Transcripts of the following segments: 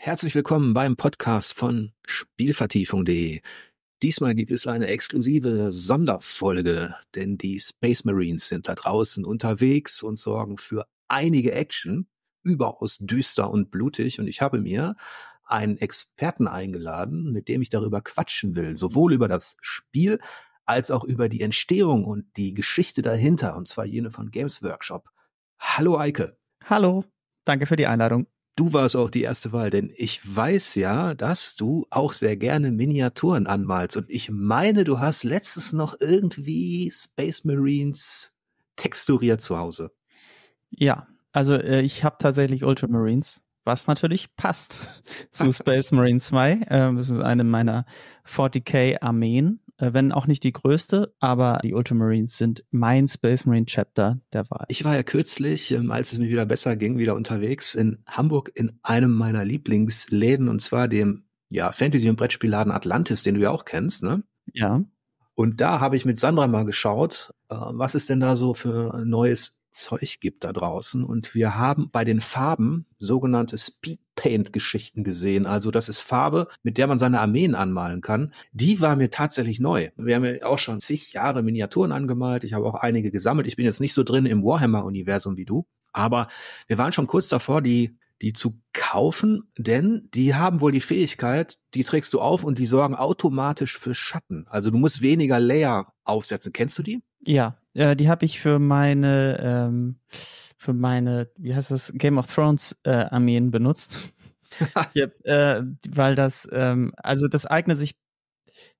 Herzlich willkommen beim Podcast von Spielvertiefung.de. Diesmal gibt es eine exklusive Sonderfolge, denn die Space Marines sind da draußen unterwegs und sorgen für einige Action, überaus düster und blutig. Und ich habe mir einen Experten eingeladen, mit dem ich darüber quatschen will, sowohl über das Spiel als auch über die Entstehung und die Geschichte dahinter, und zwar jene von Games Workshop. Hallo Eike. Hallo, danke für die Einladung du warst auch die erste Wahl, denn ich weiß ja, dass du auch sehr gerne Miniaturen anmalst. Und ich meine, du hast letztens noch irgendwie Space Marines texturiert zu Hause. Ja, also äh, ich habe tatsächlich Ultramarines, was natürlich passt zu Space Marine 2. Ähm, das ist eine meiner 40k Armeen. Äh, wenn auch nicht die größte, aber die Ultramarines sind mein Space Marine Chapter der Wahl. Ich war ja kürzlich, ähm, als es mir wieder besser ging, wieder unterwegs in Hamburg in einem meiner Lieblingsläden und zwar dem ja, Fantasy- und Brettspielladen Atlantis, den du ja auch kennst, ne? Ja. Und da habe ich mit Sandra mal geschaut, äh, was es denn da so für Neues Zeug gibt da draußen. Und wir haben bei den Farben sogenannte Speed Paint Geschichten gesehen. Also das ist Farbe, mit der man seine Armeen anmalen kann. Die war mir tatsächlich neu. Wir haben ja auch schon zig Jahre Miniaturen angemalt. Ich habe auch einige gesammelt. Ich bin jetzt nicht so drin im Warhammer Universum wie du. Aber wir waren schon kurz davor, die die zu kaufen, denn die haben wohl die Fähigkeit, die trägst du auf und die sorgen automatisch für Schatten. Also du musst weniger Layer aufsetzen. Kennst du die? Ja, äh, die habe ich für meine, ähm, für meine, wie heißt das, Game of Thrones äh, Armeen benutzt. hab, äh, weil das, ähm, also das eignet sich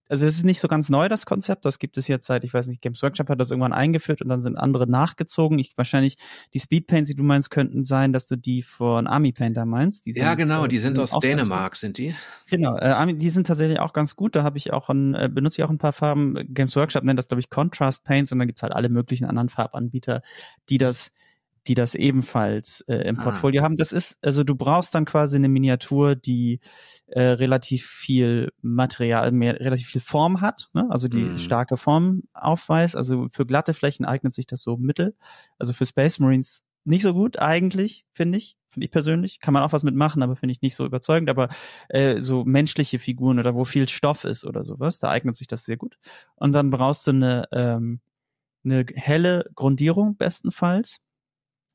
also es ist nicht so ganz neu, das Konzept. Das gibt es jetzt seit, ich weiß nicht, Games Workshop hat das irgendwann eingeführt und dann sind andere nachgezogen. Ich wahrscheinlich, die Speedpaints, die du meinst, könnten sein, dass du die von Army Painter meinst. Sind, ja, genau, äh, die sind, sind aus Dänemark, sind die? Genau, äh, die sind tatsächlich auch ganz gut. Da habe ich auch ein, äh, benutze ich auch ein paar Farben. Games Workshop nennt das, glaube ich, Contrast Paints und dann gibt es halt alle möglichen anderen Farbanbieter, die das die das ebenfalls äh, im ah. Portfolio haben. Das ist, also du brauchst dann quasi eine Miniatur, die äh, relativ viel Material, mehr, relativ viel Form hat, ne? also die mhm. starke Form aufweist. Also für glatte Flächen eignet sich das so mittel. Also für Space Marines nicht so gut eigentlich, finde ich. Finde ich persönlich. Kann man auch was mitmachen, aber finde ich nicht so überzeugend. Aber äh, so menschliche Figuren oder wo viel Stoff ist oder sowas, da eignet sich das sehr gut. Und dann brauchst du eine, ähm, eine helle Grundierung bestenfalls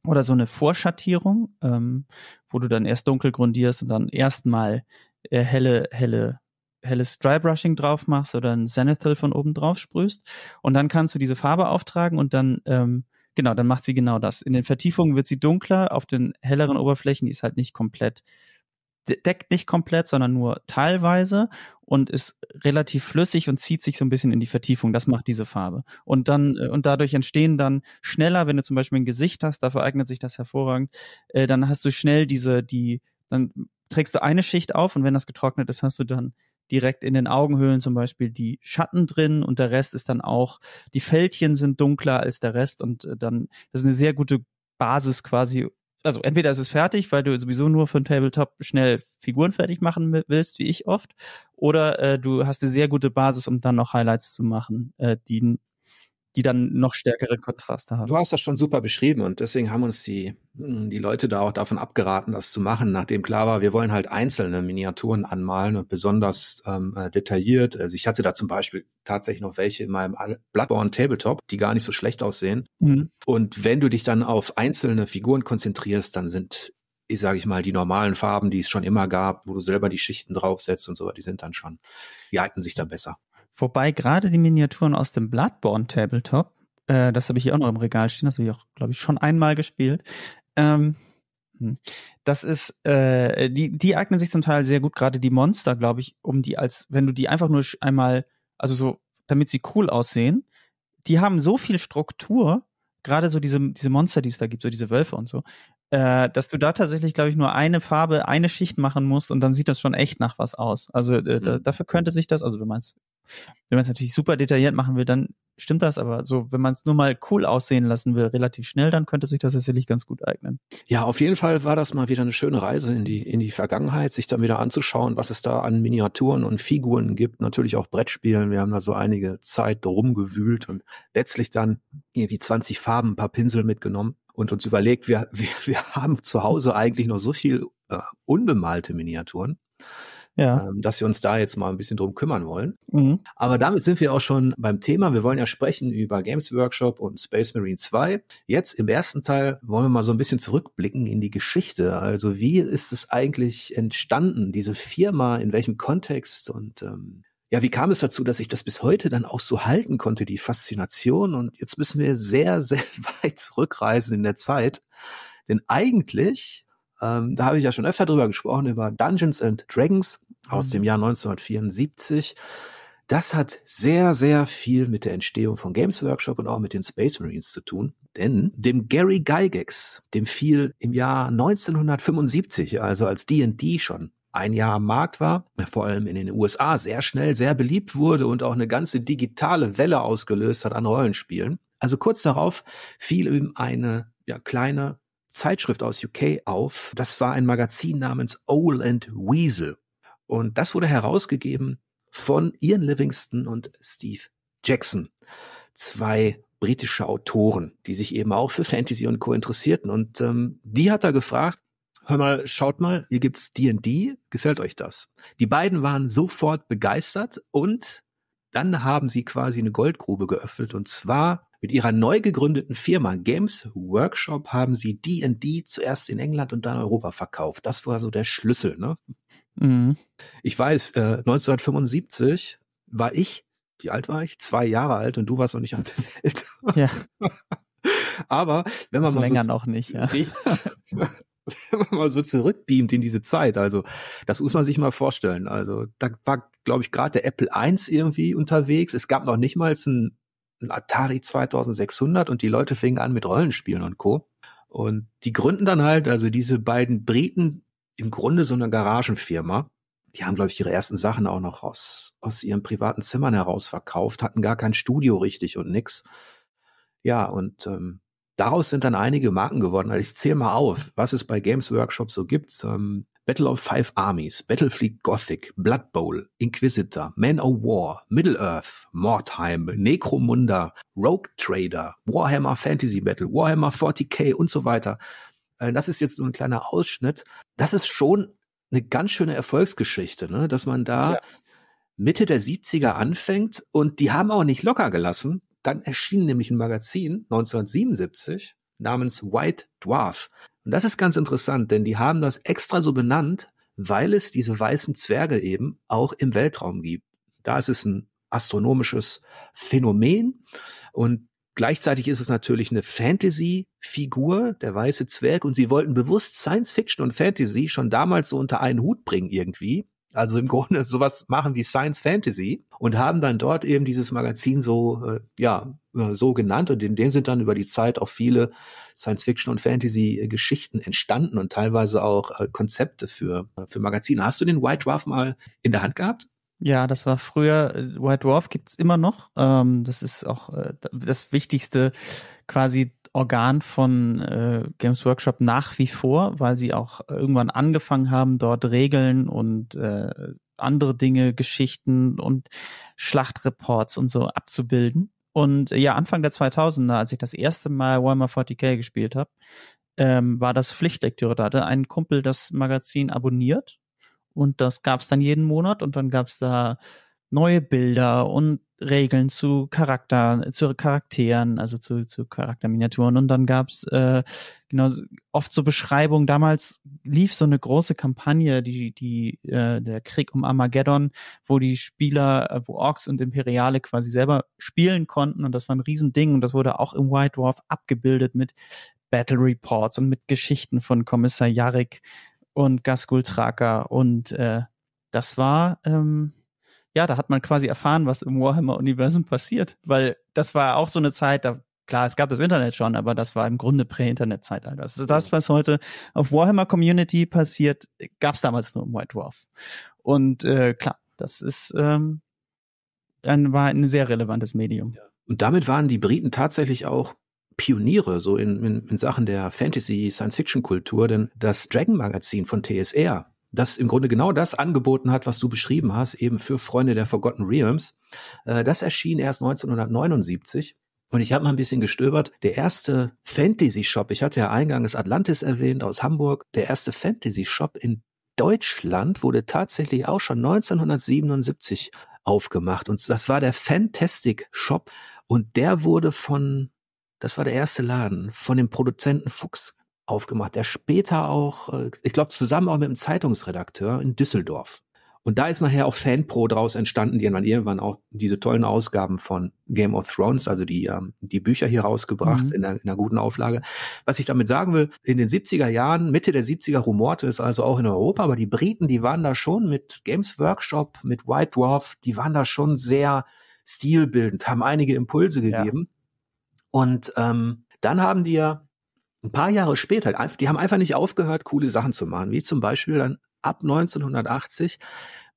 oder so eine Vorschattierung, ähm, wo du dann erst dunkel grundierst und dann erstmal äh, helle, helle, helles Drybrushing drauf machst oder ein Zenithal von oben drauf sprühst. Und dann kannst du diese Farbe auftragen und dann, ähm, genau, dann macht sie genau das. In den Vertiefungen wird sie dunkler, auf den helleren Oberflächen, die ist halt nicht komplett deckt nicht komplett, sondern nur teilweise und ist relativ flüssig und zieht sich so ein bisschen in die Vertiefung. Das macht diese Farbe. Und dann, äh, und dadurch entstehen dann schneller, wenn du zum Beispiel ein Gesicht hast, dafür eignet sich das hervorragend, äh, dann hast du schnell diese, die, dann trägst du eine Schicht auf und wenn das getrocknet ist, hast du dann direkt in den Augenhöhlen zum Beispiel die Schatten drin und der Rest ist dann auch, die Fältchen sind dunkler als der Rest und äh, dann, das ist eine sehr gute Basis quasi, also entweder ist es fertig, weil du sowieso nur von Tabletop schnell Figuren fertig machen willst, wie ich oft, oder äh, du hast eine sehr gute Basis, um dann noch Highlights zu machen, äh, die die dann noch stärkere Kontraste haben. Du hast das schon super beschrieben und deswegen haben uns die, hm, die Leute da auch davon abgeraten, das zu machen, nachdem klar war, wir wollen halt einzelne Miniaturen anmalen und besonders ähm, äh, detailliert. Also ich hatte da zum Beispiel tatsächlich noch welche in meinem Bloodborne Tabletop, die gar nicht so schlecht aussehen. Mhm. Und wenn du dich dann auf einzelne Figuren konzentrierst, dann sind ich sage ich mal, die normalen Farben, die es schon immer gab, wo du selber die Schichten draufsetzt und so, die sind dann schon, die eignen sich dann besser. Wobei gerade die Miniaturen aus dem Bloodborne Tabletop, äh, das habe ich hier auch noch im Regal stehen, das habe ich auch, glaube ich, schon einmal gespielt. Ähm, hm, das ist, äh, die, die eignen sich zum Teil sehr gut, gerade die Monster, glaube ich, um die als, wenn du die einfach nur einmal, also so, damit sie cool aussehen, die haben so viel Struktur, gerade so diese, diese Monster, die es da gibt, so diese Wölfe und so, äh, dass du da tatsächlich, glaube ich, nur eine Farbe, eine Schicht machen musst und dann sieht das schon echt nach was aus. Also äh, mhm. da, dafür könnte sich das, also wenn man es wenn natürlich super detailliert machen will, dann stimmt das, aber so, wenn man es nur mal cool aussehen lassen will, relativ schnell, dann könnte sich das tatsächlich ganz gut eignen. Ja, auf jeden Fall war das mal wieder eine schöne Reise in die, in die Vergangenheit, sich dann wieder anzuschauen, was es da an Miniaturen und Figuren gibt, natürlich auch Brettspielen. Wir haben da so einige Zeit rumgewühlt und letztlich dann irgendwie 20 Farben, ein paar Pinsel mitgenommen und uns überlegt, wir, wir, wir haben zu Hause eigentlich noch so viel äh, unbemalte Miniaturen, ja. ähm, dass wir uns da jetzt mal ein bisschen drum kümmern wollen. Mhm. Aber damit sind wir auch schon beim Thema. Wir wollen ja sprechen über Games Workshop und Space Marine 2. Jetzt im ersten Teil wollen wir mal so ein bisschen zurückblicken in die Geschichte. Also wie ist es eigentlich entstanden, diese Firma, in welchem Kontext und ähm, ja, wie kam es dazu, dass ich das bis heute dann auch so halten konnte, die Faszination? Und jetzt müssen wir sehr, sehr weit zurückreisen in der Zeit. Denn eigentlich, ähm, da habe ich ja schon öfter drüber gesprochen, über Dungeons and Dragons aus mhm. dem Jahr 1974. Das hat sehr, sehr viel mit der Entstehung von Games Workshop und auch mit den Space Marines zu tun. Denn dem Gary Gygax, dem fiel im Jahr 1975, also als D&D schon ein Jahr am Markt war, vor allem in den USA sehr schnell sehr beliebt wurde und auch eine ganze digitale Welle ausgelöst hat an Rollenspielen. Also kurz darauf fiel ihm eine ja, kleine Zeitschrift aus UK auf. Das war ein Magazin namens Owl and Weasel. Und das wurde herausgegeben von Ian Livingston und Steve Jackson. Zwei britische Autoren, die sich eben auch für Fantasy und Co. interessierten. Und ähm, die hat er gefragt, hör mal, schaut mal, hier gibt's D&D, gefällt euch das? Die beiden waren sofort begeistert und dann haben sie quasi eine Goldgrube geöffnet und zwar mit ihrer neu gegründeten Firma Games Workshop haben sie D&D zuerst in England und dann Europa verkauft. Das war so der Schlüssel, ne? Mhm. Ich weiß, äh, 1975 war ich, wie alt war ich? Zwei Jahre alt und du warst noch nicht auf der Welt. Ja. Aber wenn man mal länger so noch nicht, ja. wenn man mal so zurückbeamt in diese Zeit. Also das muss man sich mal vorstellen. Also da war, glaube ich, gerade der Apple I irgendwie unterwegs. Es gab noch nicht mal ein, ein Atari 2600 und die Leute fingen an mit Rollenspielen und Co. Und die gründen dann halt, also diese beiden Briten, im Grunde so eine Garagenfirma. Die haben, glaube ich, ihre ersten Sachen auch noch aus, aus ihren privaten Zimmern heraus verkauft, hatten gar kein Studio richtig und nix. Ja, und ähm, Daraus sind dann einige Marken geworden. Also ich zähle mal auf, was es bei Games Workshop so gibt. Ähm, Battle of Five Armies, Battlefleet Gothic, Blood Bowl, Inquisitor, Man of War, Middle-earth, Mordheim, Necromunda, Rogue Trader, Warhammer Fantasy Battle, Warhammer 40k und so weiter. Äh, das ist jetzt nur ein kleiner Ausschnitt. Das ist schon eine ganz schöne Erfolgsgeschichte, ne? dass man da ja. Mitte der 70er anfängt und die haben auch nicht locker gelassen. Dann erschien nämlich ein Magazin 1977 namens White Dwarf. Und das ist ganz interessant, denn die haben das extra so benannt, weil es diese weißen Zwerge eben auch im Weltraum gibt. Da ist es ein astronomisches Phänomen und gleichzeitig ist es natürlich eine Fantasy-Figur, der weiße Zwerg, und sie wollten bewusst Science Fiction und Fantasy schon damals so unter einen Hut bringen irgendwie. Also im Grunde sowas machen wie Science Fantasy und haben dann dort eben dieses Magazin so, äh, ja, äh, so genannt und in dem sind dann über die Zeit auch viele Science Fiction und Fantasy äh, Geschichten entstanden und teilweise auch äh, Konzepte für, äh, für Magazine. Hast du den White Dwarf mal in der Hand gehabt? Ja, das war früher, White Dwarf gibt's immer noch. Ähm, das ist auch das Wichtigste quasi Organ von äh, Games Workshop nach wie vor, weil sie auch irgendwann angefangen haben, dort Regeln und äh, andere Dinge, Geschichten und Schlachtreports und so abzubilden. Und äh, ja, Anfang der 2000er, als ich das erste Mal Warhammer 40k gespielt habe, ähm, war das Pflichtlektüre. Da hatte ein Kumpel das Magazin abonniert und das gab es dann jeden Monat und dann gab es da neue Bilder und Regeln zu Charakter, zu Charakteren, also zu, zu Charakterminiaturen. Und dann gab's äh, genau oft so Beschreibungen. Damals lief so eine große Kampagne, die, die, äh, der Krieg um Armageddon, wo die Spieler, äh, wo Orks und Imperiale quasi selber spielen konnten. Und das war ein Riesending. Und das wurde auch im White Dwarf abgebildet mit Battle Reports und mit Geschichten von Kommissar Jarek und Gaskul Tracker. Und äh, das war. Ähm, ja, da hat man quasi erfahren, was im Warhammer-Universum passiert, weil das war auch so eine Zeit, da klar, es gab das Internet schon, aber das war im Grunde Prä-Internet-Zeitalter. Also das, was heute auf Warhammer Community passiert, gab es damals nur im White Dwarf. Und äh, klar, das ist ähm, ein, war ein sehr relevantes Medium. Und damit waren die Briten tatsächlich auch Pioniere so in, in, in Sachen der Fantasy-Science-Fiction-Kultur, denn das Dragon-Magazin von TSR, das im Grunde genau das angeboten hat, was du beschrieben hast, eben für Freunde der Forgotten Realms. Äh, das erschien erst 1979. Und ich habe mal ein bisschen gestöbert. Der erste Fantasy-Shop, ich hatte ja eingangs Atlantis erwähnt aus Hamburg, der erste Fantasy-Shop in Deutschland wurde tatsächlich auch schon 1977 aufgemacht. Und das war der Fantastic Shop. Und der wurde von, das war der erste Laden, von dem Produzenten Fuchs aufgemacht, der später auch, äh, ich glaube, zusammen auch mit einem Zeitungsredakteur in Düsseldorf. Und da ist nachher auch Fanpro draus entstanden, die haben dann irgendwann auch diese tollen Ausgaben von Game of Thrones, also die, ähm, die Bücher hier rausgebracht mhm. in, einer, in einer guten Auflage. Was ich damit sagen will, in den 70er Jahren, Mitte der 70er rumorte es also auch in Europa, aber die Briten, die waren da schon mit Games Workshop, mit White Dwarf, die waren da schon sehr stilbildend, haben einige Impulse gegeben. Ja. Und ähm, dann haben die ja ein paar Jahre später, halt die haben einfach nicht aufgehört, coole Sachen zu machen, wie zum Beispiel dann ab 1980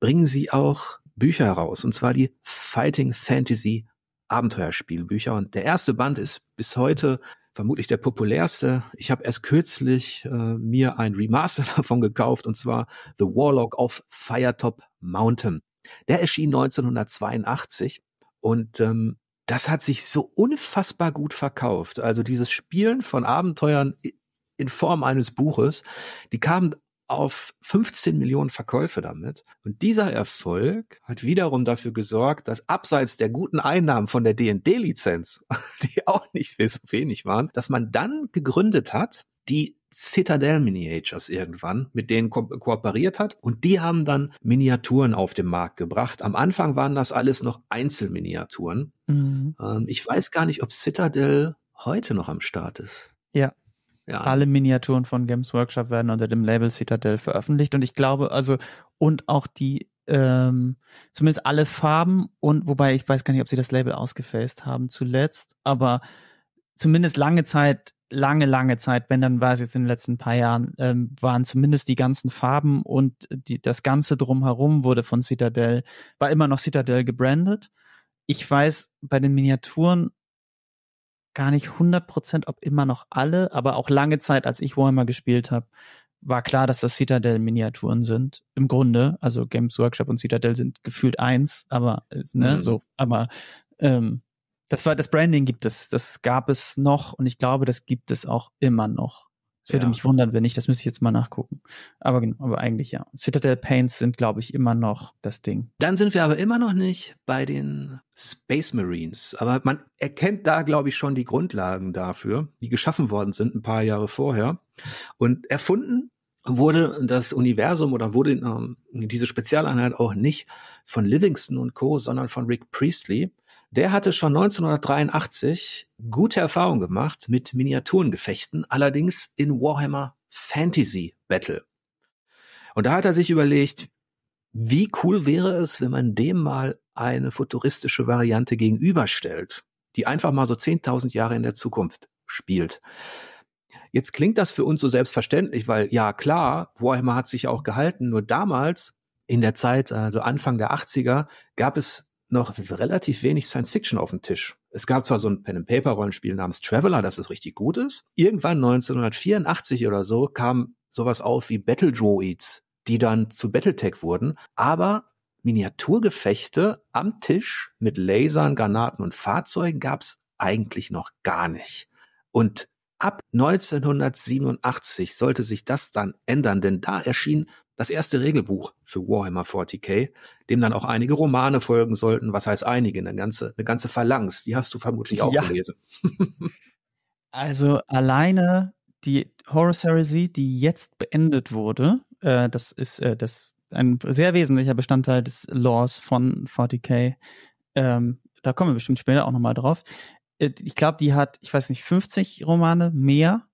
bringen sie auch Bücher raus, und zwar die Fighting Fantasy Abenteuerspielbücher. Und der erste Band ist bis heute vermutlich der populärste. Ich habe erst kürzlich äh, mir ein Remaster davon gekauft, und zwar The Warlock of Firetop Mountain. Der erschien 1982 und ähm, das hat sich so unfassbar gut verkauft. Also dieses Spielen von Abenteuern in Form eines Buches, die kamen auf 15 Millionen Verkäufe damit. Und dieser Erfolg hat wiederum dafür gesorgt, dass abseits der guten Einnahmen von der D&D-Lizenz, die auch nicht so wenig waren, dass man dann gegründet hat, die Citadel Miniatures irgendwann, mit denen ko kooperiert hat. Und die haben dann Miniaturen auf den Markt gebracht. Am Anfang waren das alles noch Einzelminiaturen. Mhm. Ähm, ich weiß gar nicht, ob Citadel heute noch am Start ist. Ja, ja. Alle Miniaturen von Games Workshop werden unter dem Label Citadel veröffentlicht und ich glaube, also, und auch die, ähm, zumindest alle Farben und wobei ich weiß gar nicht, ob sie das Label ausgefaced haben zuletzt, aber zumindest lange Zeit lange, lange Zeit, wenn dann war es jetzt in den letzten paar Jahren, ähm, waren zumindest die ganzen Farben und die, das Ganze drumherum wurde von Citadel, war immer noch Citadel gebrandet. Ich weiß bei den Miniaturen gar nicht 100%, ob immer noch alle, aber auch lange Zeit, als ich Warhammer gespielt habe, war klar, dass das Citadel-Miniaturen sind. Im Grunde, also Games Workshop und Citadel sind gefühlt eins, aber äh, ne, mhm. so, aber ähm, das war das Branding gibt es, das gab es noch und ich glaube, das gibt es auch immer noch. Ich würde ja. mich wundern, wenn nicht, das müsste ich jetzt mal nachgucken. Aber genau, aber eigentlich ja. Citadel Paints sind, glaube ich, immer noch das Ding. Dann sind wir aber immer noch nicht bei den Space Marines. Aber man erkennt da, glaube ich, schon die Grundlagen dafür, die geschaffen worden sind ein paar Jahre vorher. Und erfunden wurde das Universum oder wurde ähm, diese Spezialeinheit auch nicht von Livingston und Co., sondern von Rick Priestley. Der hatte schon 1983 gute Erfahrungen gemacht mit Miniaturengefechten, allerdings in Warhammer Fantasy Battle. Und da hat er sich überlegt, wie cool wäre es, wenn man dem mal eine futuristische Variante gegenüberstellt, die einfach mal so 10.000 Jahre in der Zukunft spielt. Jetzt klingt das für uns so selbstverständlich, weil ja klar, Warhammer hat sich auch gehalten, nur damals in der Zeit, also Anfang der 80er, gab es noch relativ wenig Science Fiction auf dem Tisch. Es gab zwar so ein Pen and Paper Rollenspiel namens Traveler, das es richtig gut ist. Irgendwann 1984 oder so kam sowas auf wie Battle Droids, die dann zu Battletech wurden, aber Miniaturgefechte am Tisch mit Lasern, Granaten und Fahrzeugen gab's eigentlich noch gar nicht. Und Ab 1987 sollte sich das dann ändern, denn da erschien das erste Regelbuch für Warhammer 40k, dem dann auch einige Romane folgen sollten. Was heißt einige? Eine ganze, eine ganze Phalanx, die hast du vermutlich auch ja. gelesen. also alleine die Horus Heresy, die jetzt beendet wurde, äh, das ist äh, das ein sehr wesentlicher Bestandteil des Laws von 40k. Ähm, da kommen wir bestimmt später auch nochmal drauf. Äh, ich glaube, die hat, ich weiß nicht, 50 Romane mehr.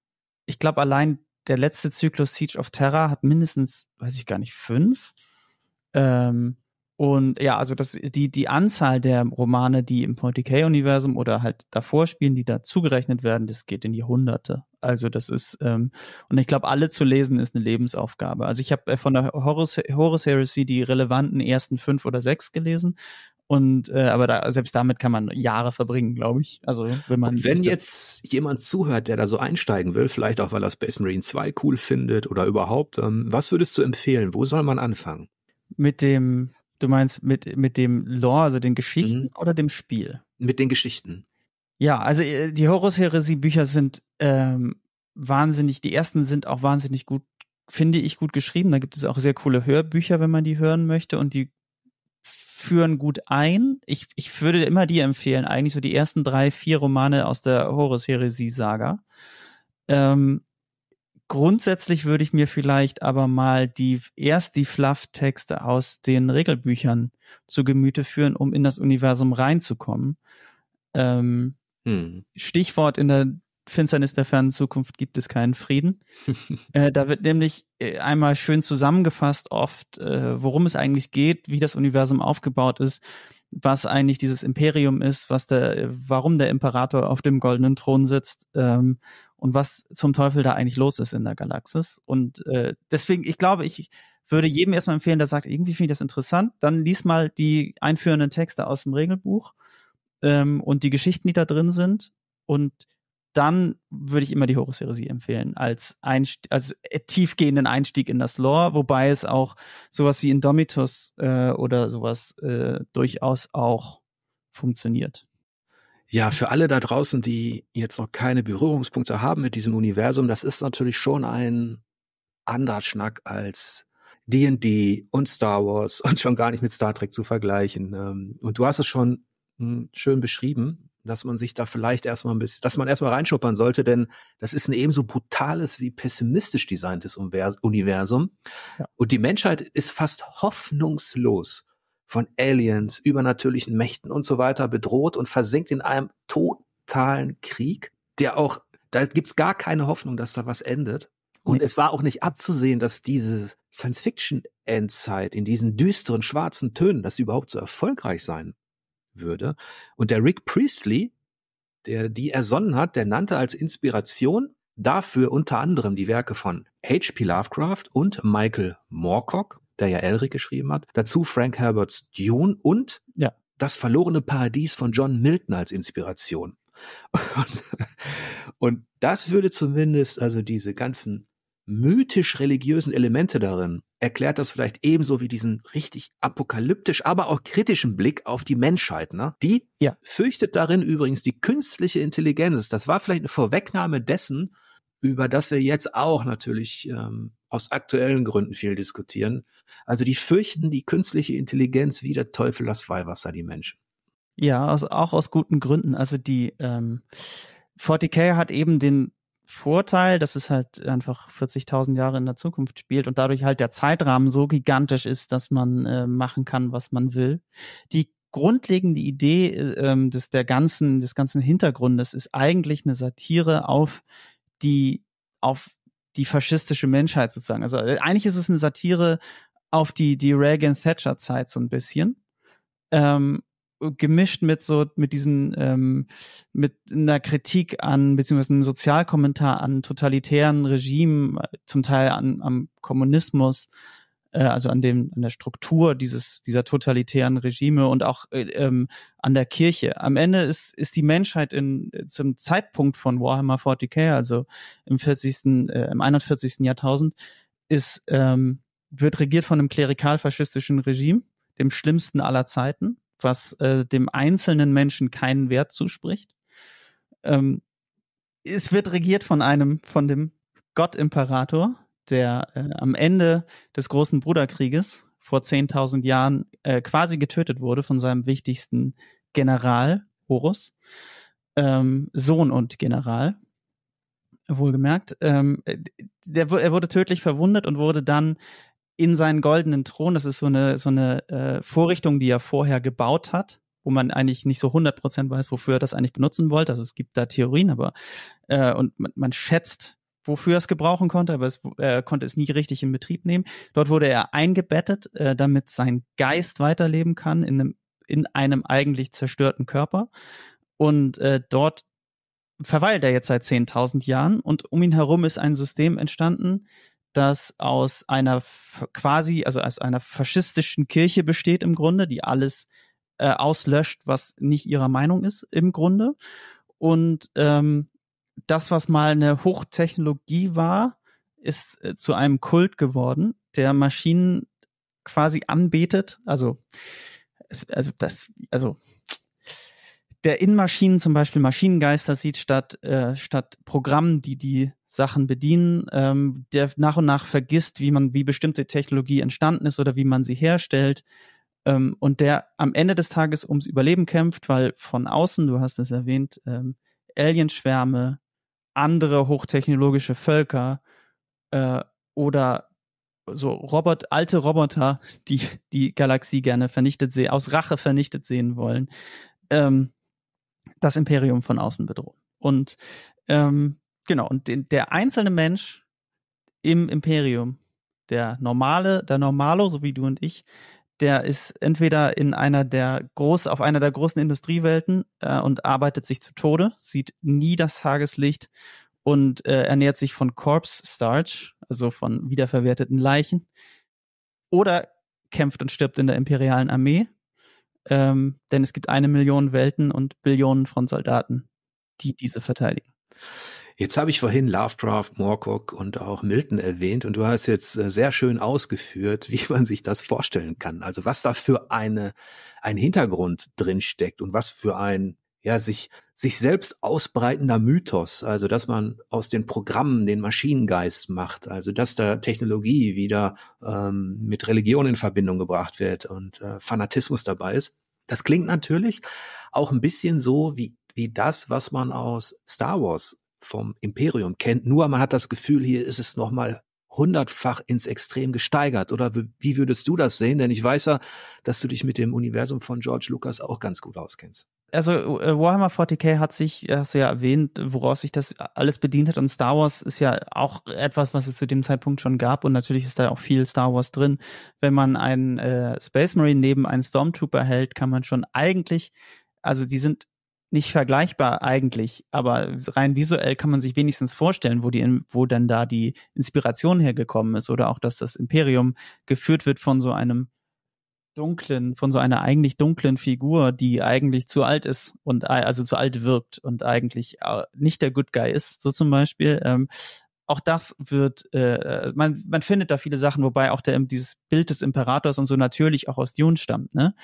Ich glaube, allein der letzte Zyklus Siege of Terror hat mindestens, weiß ich gar nicht, fünf. Ähm, und ja, also das, die, die Anzahl der Romane, die im Point-Decay-Universum oder halt davor spielen, die da zugerechnet werden, das geht in die Hunderte. Also das ist, ähm, und ich glaube, alle zu lesen ist eine Lebensaufgabe. Also ich habe äh, von der Horus, Horus Heresy die relevanten ersten fünf oder sechs gelesen und äh, aber da, selbst damit kann man Jahre verbringen, glaube ich. Also wenn man und wenn jetzt jemand zuhört, der da so einsteigen will, vielleicht auch weil er Space Marine 2 cool findet oder überhaupt, ähm, was würdest du empfehlen? Wo soll man anfangen? Mit dem, du meinst mit mit dem Lore, also den Geschichten mhm. oder dem Spiel? Mit den Geschichten. Ja, also äh, die Horus-Heresie-Bücher sind ähm, wahnsinnig, die ersten sind auch wahnsinnig gut finde ich, gut geschrieben. Da gibt es auch sehr coole Hörbücher, wenn man die hören möchte. Und die führen gut ein. Ich, ich würde immer die empfehlen, eigentlich so die ersten drei, vier Romane aus der Horus-Heresie-Saga. Ähm, grundsätzlich würde ich mir vielleicht aber mal die, erst die Fluff-Texte aus den Regelbüchern zu Gemüte führen, um in das Universum reinzukommen. Ähm, hm. Stichwort in der Finsternis der fernen Zukunft gibt es keinen Frieden. äh, da wird nämlich äh, einmal schön zusammengefasst oft, äh, worum es eigentlich geht, wie das Universum aufgebaut ist, was eigentlich dieses Imperium ist, was der, äh, warum der Imperator auf dem goldenen Thron sitzt ähm, und was zum Teufel da eigentlich los ist in der Galaxis. Und äh, deswegen, ich glaube, ich würde jedem erstmal empfehlen, der sagt, irgendwie finde ich das interessant, dann lies mal die einführenden Texte aus dem Regelbuch ähm, und die Geschichten, die da drin sind und dann würde ich immer die Horus-Heresie empfehlen, als Einst also äh, tiefgehenden Einstieg in das Lore, wobei es auch sowas wie Indomitus äh, oder sowas äh, durchaus auch funktioniert. Ja, für alle da draußen, die jetzt noch keine Berührungspunkte haben mit diesem Universum, das ist natürlich schon ein anderer Schnack als D&D und Star Wars und schon gar nicht mit Star Trek zu vergleichen. Ähm, und du hast es schon hm, schön beschrieben, dass man sich da vielleicht erstmal ein bisschen, dass man erstmal reinschuppern sollte, denn das ist ein ebenso brutales wie pessimistisch designtes Universum. Ja. Und die Menschheit ist fast hoffnungslos von Aliens, übernatürlichen Mächten und so weiter bedroht und versinkt in einem totalen Krieg, der auch, da gibt's gar keine Hoffnung, dass da was endet. Und nee. es war auch nicht abzusehen, dass diese Science-Fiction-Endzeit in diesen düsteren schwarzen Tönen, dass sie überhaupt so erfolgreich sein würde. Und der Rick Priestley, der die ersonnen hat, der nannte als Inspiration dafür unter anderem die Werke von H.P. Lovecraft und Michael Moorcock, der ja Elric geschrieben hat, dazu Frank Herberts Dune und ja. das verlorene Paradies von John Milton als Inspiration. Und, und das würde zumindest also diese ganzen mythisch-religiösen Elemente darin erklärt das vielleicht ebenso wie diesen richtig apokalyptisch, aber auch kritischen Blick auf die Menschheit. Ne? Die ja. fürchtet darin übrigens die künstliche Intelligenz. Das war vielleicht eine Vorwegnahme dessen, über das wir jetzt auch natürlich ähm, aus aktuellen Gründen viel diskutieren. Also die fürchten die künstliche Intelligenz wie der Teufel das Weihwasser, die Menschen. Ja, aus, auch aus guten Gründen. Also die ähm, 40k hat eben den Vorteil, dass es halt einfach 40.000 Jahre in der Zukunft spielt und dadurch halt der Zeitrahmen so gigantisch ist, dass man äh, machen kann, was man will. Die grundlegende Idee äh, ähm, des, der ganzen, des ganzen Hintergrundes ist eigentlich eine Satire auf die, auf die faschistische Menschheit sozusagen. Also äh, eigentlich ist es eine Satire auf die, die Reagan-Thatcher-Zeit so ein bisschen. Ähm, gemischt mit so mit diesen ähm, mit einer Kritik an beziehungsweise einem Sozialkommentar an totalitären Regimen, zum Teil an am Kommunismus, äh, also an dem an der Struktur dieses dieser totalitären Regime und auch äh, ähm, an der Kirche. Am Ende ist ist die Menschheit in zum Zeitpunkt von Warhammer 40k, also im 40. Äh, im 41. Jahrtausend, ist ähm, wird regiert von einem klerikalfaschistischen Regime, dem schlimmsten aller Zeiten was äh, dem einzelnen Menschen keinen Wert zuspricht. Ähm, es wird regiert von einem, von dem Gottimperator, der äh, am Ende des Großen Bruderkrieges vor 10.000 Jahren äh, quasi getötet wurde von seinem wichtigsten General, Horus, ähm, Sohn und General, wohlgemerkt. Ähm, äh, der, er wurde tödlich verwundet und wurde dann in seinen goldenen Thron. Das ist so eine, so eine äh, Vorrichtung, die er vorher gebaut hat, wo man eigentlich nicht so 100% weiß, wofür er das eigentlich benutzen wollte. Also es gibt da Theorien, aber äh, und man, man schätzt, wofür er es gebrauchen konnte, aber es, er äh, konnte es nie richtig in Betrieb nehmen. Dort wurde er eingebettet, äh, damit sein Geist weiterleben kann in einem, in einem eigentlich zerstörten Körper. Und äh, dort verweilt er jetzt seit 10.000 Jahren und um ihn herum ist ein System entstanden, das aus einer quasi, also aus einer faschistischen Kirche besteht im Grunde, die alles äh, auslöscht, was nicht ihrer Meinung ist im Grunde. Und ähm, das, was mal eine Hochtechnologie war, ist äh, zu einem Kult geworden, der Maschinen quasi anbetet. Also, also das, also der in Maschinen zum Beispiel Maschinengeister sieht statt, äh, statt Programmen, die die Sachen bedienen, ähm, der nach und nach vergisst, wie man, wie bestimmte Technologie entstanden ist oder wie man sie herstellt. Ähm, und der am Ende des Tages ums Überleben kämpft, weil von außen, du hast es erwähnt, ähm, Alienschwärme, andere hochtechnologische Völker äh, oder so Robot, alte Roboter, die die Galaxie gerne vernichtet sehen, aus Rache vernichtet sehen wollen, ähm, das Imperium von außen bedrohen. Und ähm, genau, und den, der einzelne Mensch im Imperium, der normale, der Normalo, so wie du und ich, der ist entweder in einer der groß, auf einer der großen Industriewelten äh, und arbeitet sich zu Tode, sieht nie das Tageslicht und äh, ernährt sich von Corpse Starch, also von wiederverwerteten Leichen, oder kämpft und stirbt in der imperialen Armee ähm, denn es gibt eine Million Welten und Billionen von Soldaten, die diese verteidigen. Jetzt habe ich vorhin Lovecraft, Moorcock und auch Milton erwähnt und du hast jetzt äh, sehr schön ausgeführt, wie man sich das vorstellen kann. Also was da für eine, ein Hintergrund drin steckt und was für ein ja, sich, sich selbst ausbreitender Mythos, also dass man aus den Programmen den Maschinengeist macht, also dass da Technologie wieder ähm, mit Religion in Verbindung gebracht wird und äh, Fanatismus dabei ist. Das klingt natürlich auch ein bisschen so wie, wie das, was man aus Star Wars vom Imperium kennt. Nur man hat das Gefühl, hier ist es nochmal hundertfach ins Extrem gesteigert. Oder wie würdest du das sehen? Denn ich weiß ja, dass du dich mit dem Universum von George Lucas auch ganz gut auskennst also äh, Warhammer 40k hat sich, äh, hast du ja erwähnt, woraus sich das alles bedient hat. Und Star Wars ist ja auch etwas, was es zu dem Zeitpunkt schon gab. Und natürlich ist da auch viel Star Wars drin. Wenn man einen äh, Space Marine neben einen Stormtrooper hält, kann man schon eigentlich, also die sind nicht vergleichbar eigentlich, aber rein visuell kann man sich wenigstens vorstellen, wo die, wo dann da die Inspiration hergekommen ist oder auch, dass das Imperium geführt wird von so einem dunklen, von so einer eigentlich dunklen Figur, die eigentlich zu alt ist und äh, also zu alt wirkt und eigentlich äh, nicht der Good Guy ist, so zum Beispiel. Ähm, auch das wird, äh, äh, man, man findet da viele Sachen, wobei auch der, dieses Bild des Imperators und so natürlich auch aus Dune stammt, ne?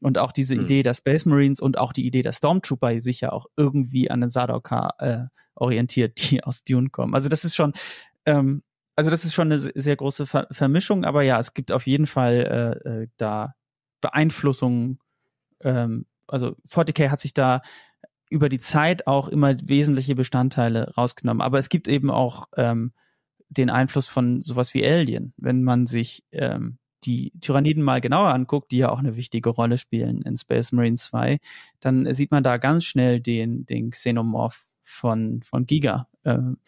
Und auch diese mhm. Idee der Space Marines und auch die Idee der Stormtrooper sich ja auch irgendwie an den Sadokar äh, orientiert, die aus Dune kommen. Also das ist schon, ähm, also das ist schon eine sehr große Ver Vermischung, aber ja, es gibt auf jeden Fall äh, äh da Beeinflussungen. Ähm, also 40k hat sich da über die Zeit auch immer wesentliche Bestandteile rausgenommen. Aber es gibt eben auch ähm, den Einfluss von sowas wie Alien, wenn man sich ähm, die Tyranniden mal genauer anguckt, die ja auch eine wichtige Rolle spielen in Space Marine 2, dann sieht man da ganz schnell den, den Xenomorph von, von Giga. Ähm,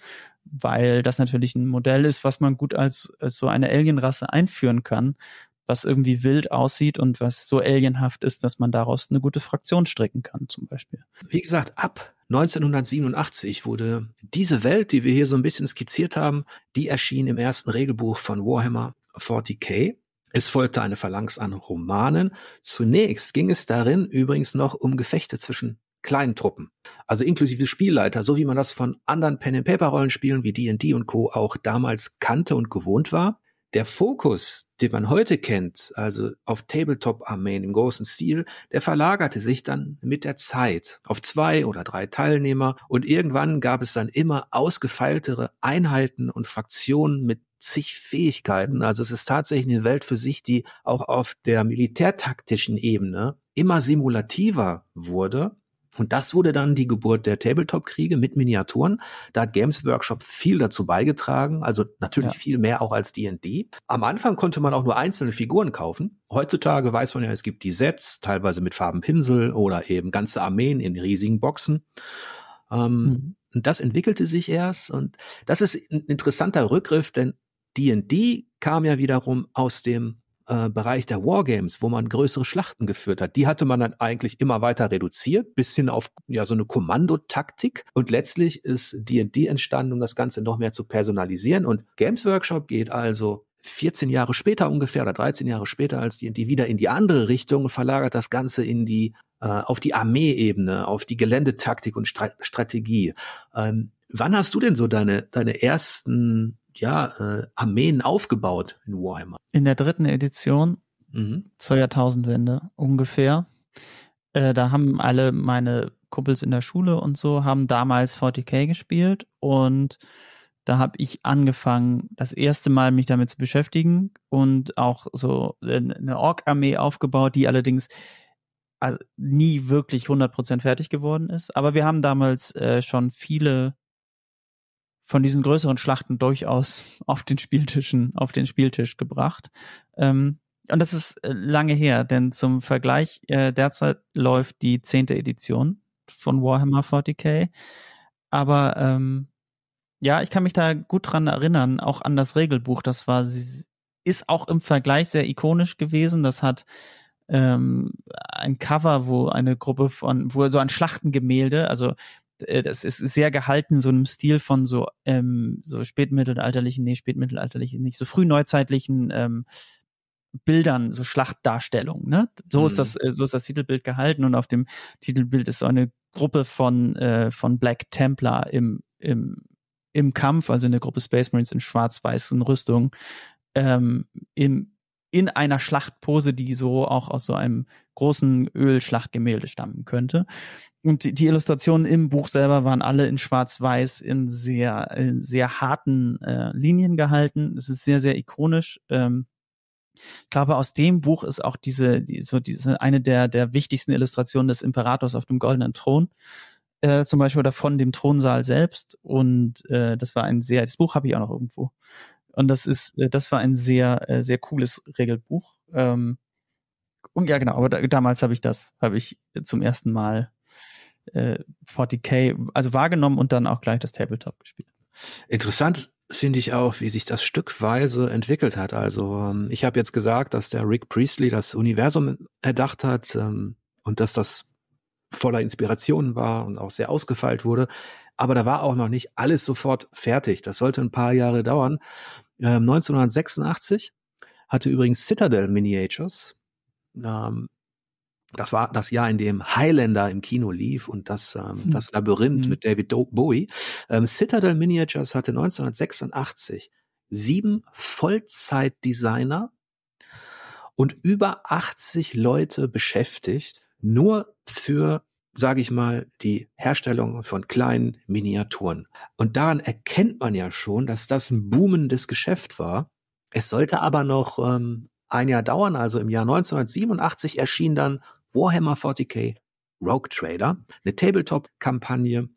weil das natürlich ein Modell ist, was man gut als, als so eine Alienrasse einführen kann, was irgendwie wild aussieht und was so alienhaft ist, dass man daraus eine gute Fraktion stricken kann, zum Beispiel. Wie gesagt, ab 1987 wurde diese Welt, die wir hier so ein bisschen skizziert haben, die erschien im ersten Regelbuch von Warhammer 40k. Es folgte eine Phalanx an Romanen. Zunächst ging es darin übrigens noch um Gefechte zwischen kleinen Truppen. Also inklusive Spielleiter, so wie man das von anderen Pen-and-Paper-Rollenspielen wie D&D und Co. auch damals kannte und gewohnt war. Der Fokus, den man heute kennt, also auf Tabletop-Armeen im großen Stil, der verlagerte sich dann mit der Zeit auf zwei oder drei Teilnehmer und irgendwann gab es dann immer ausgefeiltere Einheiten und Fraktionen mit zig Fähigkeiten. Also es ist tatsächlich eine Welt für sich, die auch auf der militärtaktischen Ebene immer simulativer wurde und das wurde dann die Geburt der Tabletop-Kriege mit Miniaturen. Da hat Games Workshop viel dazu beigetragen, also natürlich ja. viel mehr auch als D&D. Am Anfang konnte man auch nur einzelne Figuren kaufen. Heutzutage weiß man ja, es gibt die Sets, teilweise mit Farbenpinsel oder eben ganze Armeen in riesigen Boxen. Ähm, mhm. Und das entwickelte sich erst. Und das ist ein interessanter Rückgriff, denn D&D kam ja wiederum aus dem äh, Bereich der Wargames, wo man größere Schlachten geführt hat, die hatte man dann eigentlich immer weiter reduziert, bis hin auf ja so eine Kommandotaktik. Und letztlich ist D&D entstanden, um das Ganze noch mehr zu personalisieren. Und Games Workshop geht also 14 Jahre später ungefähr oder 13 Jahre später als D&D wieder in die andere Richtung und verlagert das Ganze in die äh, auf die Armeeebene, auf die Geländetaktik und Stra Strategie. Ähm, wann hast du denn so deine deine ersten ja, äh, Armeen aufgebaut in Warhammer. In der dritten Edition mhm. zur Jahrtausendwende ungefähr. Äh, da haben alle meine Kumpels in der Schule und so, haben damals 40k gespielt und da habe ich angefangen, das erste Mal mich damit zu beschäftigen und auch so eine Ork-Armee aufgebaut, die allerdings also nie wirklich 100% fertig geworden ist. Aber wir haben damals äh, schon viele von diesen größeren Schlachten durchaus auf den Spieltischen, auf den Spieltisch gebracht. Ähm, und das ist äh, lange her, denn zum Vergleich, äh, derzeit läuft die zehnte Edition von Warhammer 40k. Aber ähm, ja, ich kann mich da gut dran erinnern, auch an das Regelbuch. Das war, ist auch im Vergleich sehr ikonisch gewesen. Das hat ähm, ein Cover, wo eine Gruppe von, wo so ein Schlachtengemälde, also äh, das ist sehr gehalten, so einem Stil von so, ähm, so spätmittelalterlichen, nee, spätmittelalterlichen, nicht so frühneuzeitlichen ähm, Bildern, so Schlachtdarstellungen. Ne? So mhm. ist das, mhm. Äh, so ist das Titelbild gehalten und auf dem Titelbild ist so eine Gruppe von äh, von Black Templar im im im Kampf, also eine Gruppe Space Marines in schwarz-weißen Rüstungen ähm, im in einer Schlachtpose, die so auch aus so einem großen Ölschlachtgemälde stammen könnte. Und die, Illustrationen im Buch selber waren alle in Schwarz-Weiß in sehr, in sehr harten äh, Linien gehalten. Es ist sehr, sehr ikonisch. Ähm, ich glaube, aus dem Buch ist auch diese, die, so diese eine der, der wichtigsten Illustrationen des Imperators auf dem goldenen Thron. Äh, zum Beispiel oder von dem Thronsaal selbst. Und äh, das war ein sehr, das Buch habe ich auch noch irgendwo. Und das ist, äh, das war ein sehr, äh, sehr cooles Regelbuch. Ähm, und ja, genau, aber da, damals habe ich das, habe ich äh, zum ersten Mal 40k, also wahrgenommen und dann auch gleich das Tabletop gespielt. Interessant finde ich auch, wie sich das stückweise entwickelt hat. Also ähm, ich habe jetzt gesagt, dass der Rick Priestley das Universum erdacht hat ähm, und dass das voller Inspirationen war und auch sehr ausgefeilt wurde. Aber da war auch noch nicht alles sofort fertig. Das sollte ein paar Jahre dauern. 1986 ähm, hatte übrigens Citadel Miniatures. Ähm, das war das Jahr, in dem Highlander im Kino lief und das, ähm, mhm. das Labyrinth mhm. mit David Bowie. Ähm, Citadel Miniatures hatte 1986 sieben Vollzeitdesigner und über 80 Leute beschäftigt, nur für sage ich mal, die Herstellung von kleinen Miniaturen. Und daran erkennt man ja schon, dass das ein boomendes Geschäft war. Es sollte aber noch ähm, ein Jahr dauern, also im Jahr 1987 erschien dann Warhammer 40k Rogue Trader, eine Tabletop-Kampagne.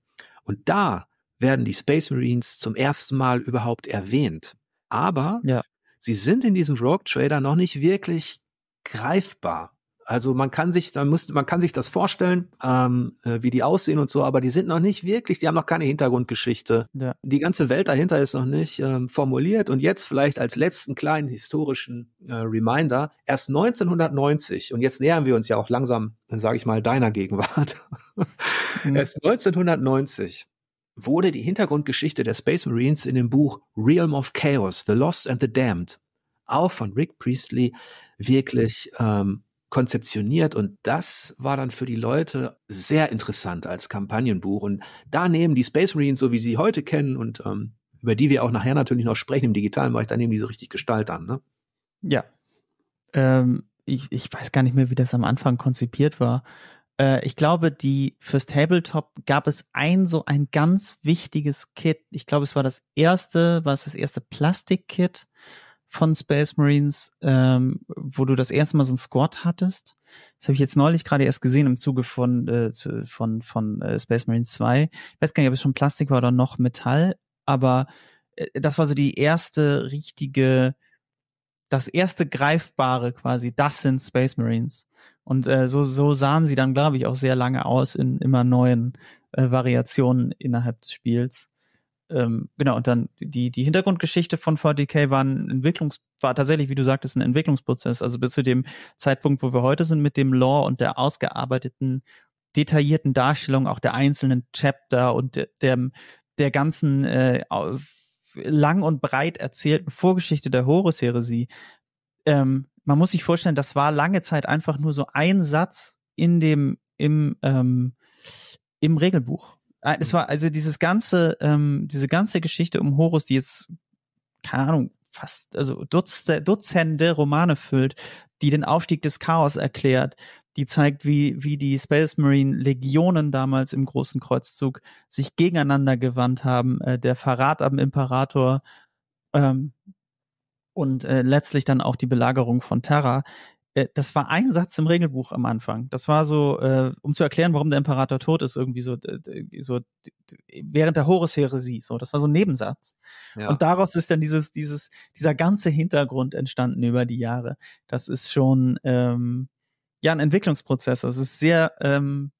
Und da werden die Space Marines zum ersten Mal überhaupt erwähnt. Aber ja. sie sind in diesem Rogue Trader noch nicht wirklich greifbar. Also man kann sich, man muss, man kann sich das vorstellen, ähm, äh, wie die aussehen und so, aber die sind noch nicht wirklich, die haben noch keine Hintergrundgeschichte. Ja. Die ganze Welt dahinter ist noch nicht ähm, formuliert und jetzt vielleicht als letzten kleinen historischen äh, Reminder, erst 1990 und jetzt nähern wir uns ja auch langsam, dann sage ich mal, deiner Gegenwart. Mhm. Erst 1990 wurde die Hintergrundgeschichte der Space Marines in dem Buch Realm of Chaos, The Lost and the Damned, auch von Rick Priestley, wirklich ähm, konzeptioniert und das war dann für die Leute sehr interessant als Kampagnenbuch und da nehmen die Space Marines, so wie sie heute kennen und ähm, über die wir auch nachher natürlich noch sprechen im digitalen Bereich, da nehmen die so richtig Gestalt an, ne? Ja. Ähm, ich, ich weiß gar nicht mehr, wie das am Anfang konzipiert war. Äh, ich glaube, die fürs Tabletop gab es ein so ein ganz wichtiges Kit. Ich glaube, es war das erste, war es das erste Plastikkit. kit von Space Marines, ähm, wo du das erste Mal so ein Squad hattest. Das habe ich jetzt neulich gerade erst gesehen im Zuge von, äh, von, von äh, Space Marines 2. Ich weiß gar nicht, ob es schon Plastik war oder noch Metall, aber äh, das war so die erste richtige, das erste greifbare quasi, das sind Space Marines. Und äh, so, so sahen sie dann, glaube ich, auch sehr lange aus in immer neuen äh, Variationen innerhalb des Spiels ähm, genau, und dann die, die Hintergrundgeschichte von VDK war ein Entwicklungs, war tatsächlich, wie du sagtest, ein Entwicklungsprozess. Also bis zu dem Zeitpunkt, wo wir heute sind, mit dem Lore und der ausgearbeiteten, detaillierten Darstellung auch der einzelnen Chapter und der, der, der ganzen äh, lang und breit erzählten Vorgeschichte der Horus-Heresie. Ähm, man muss sich vorstellen, das war lange Zeit einfach nur so ein Satz in dem, im, ähm, im Regelbuch es ah, war also dieses ganze, ähm, diese ganze Geschichte um Horus, die jetzt, keine Ahnung, fast, also Dutzende, Dutzende Romane füllt, die den Aufstieg des Chaos erklärt, die zeigt, wie, wie die Space Marine Legionen damals im Großen Kreuzzug sich gegeneinander gewandt haben, äh, der Verrat am Imperator ähm, und äh, letztlich dann auch die Belagerung von Terra. Äh, das war ein Satz im Regelbuch am Anfang. Das war so, äh, um zu erklären, warum der Imperator tot ist, irgendwie so, so während der Horus-Heresie. So, das war so ein Nebensatz. Ja. Und daraus ist dann dieses, dieses, dieser ganze Hintergrund entstanden über die Jahre. Das ist schon ähm, ja ein Entwicklungsprozess. Das ist sehr ähm,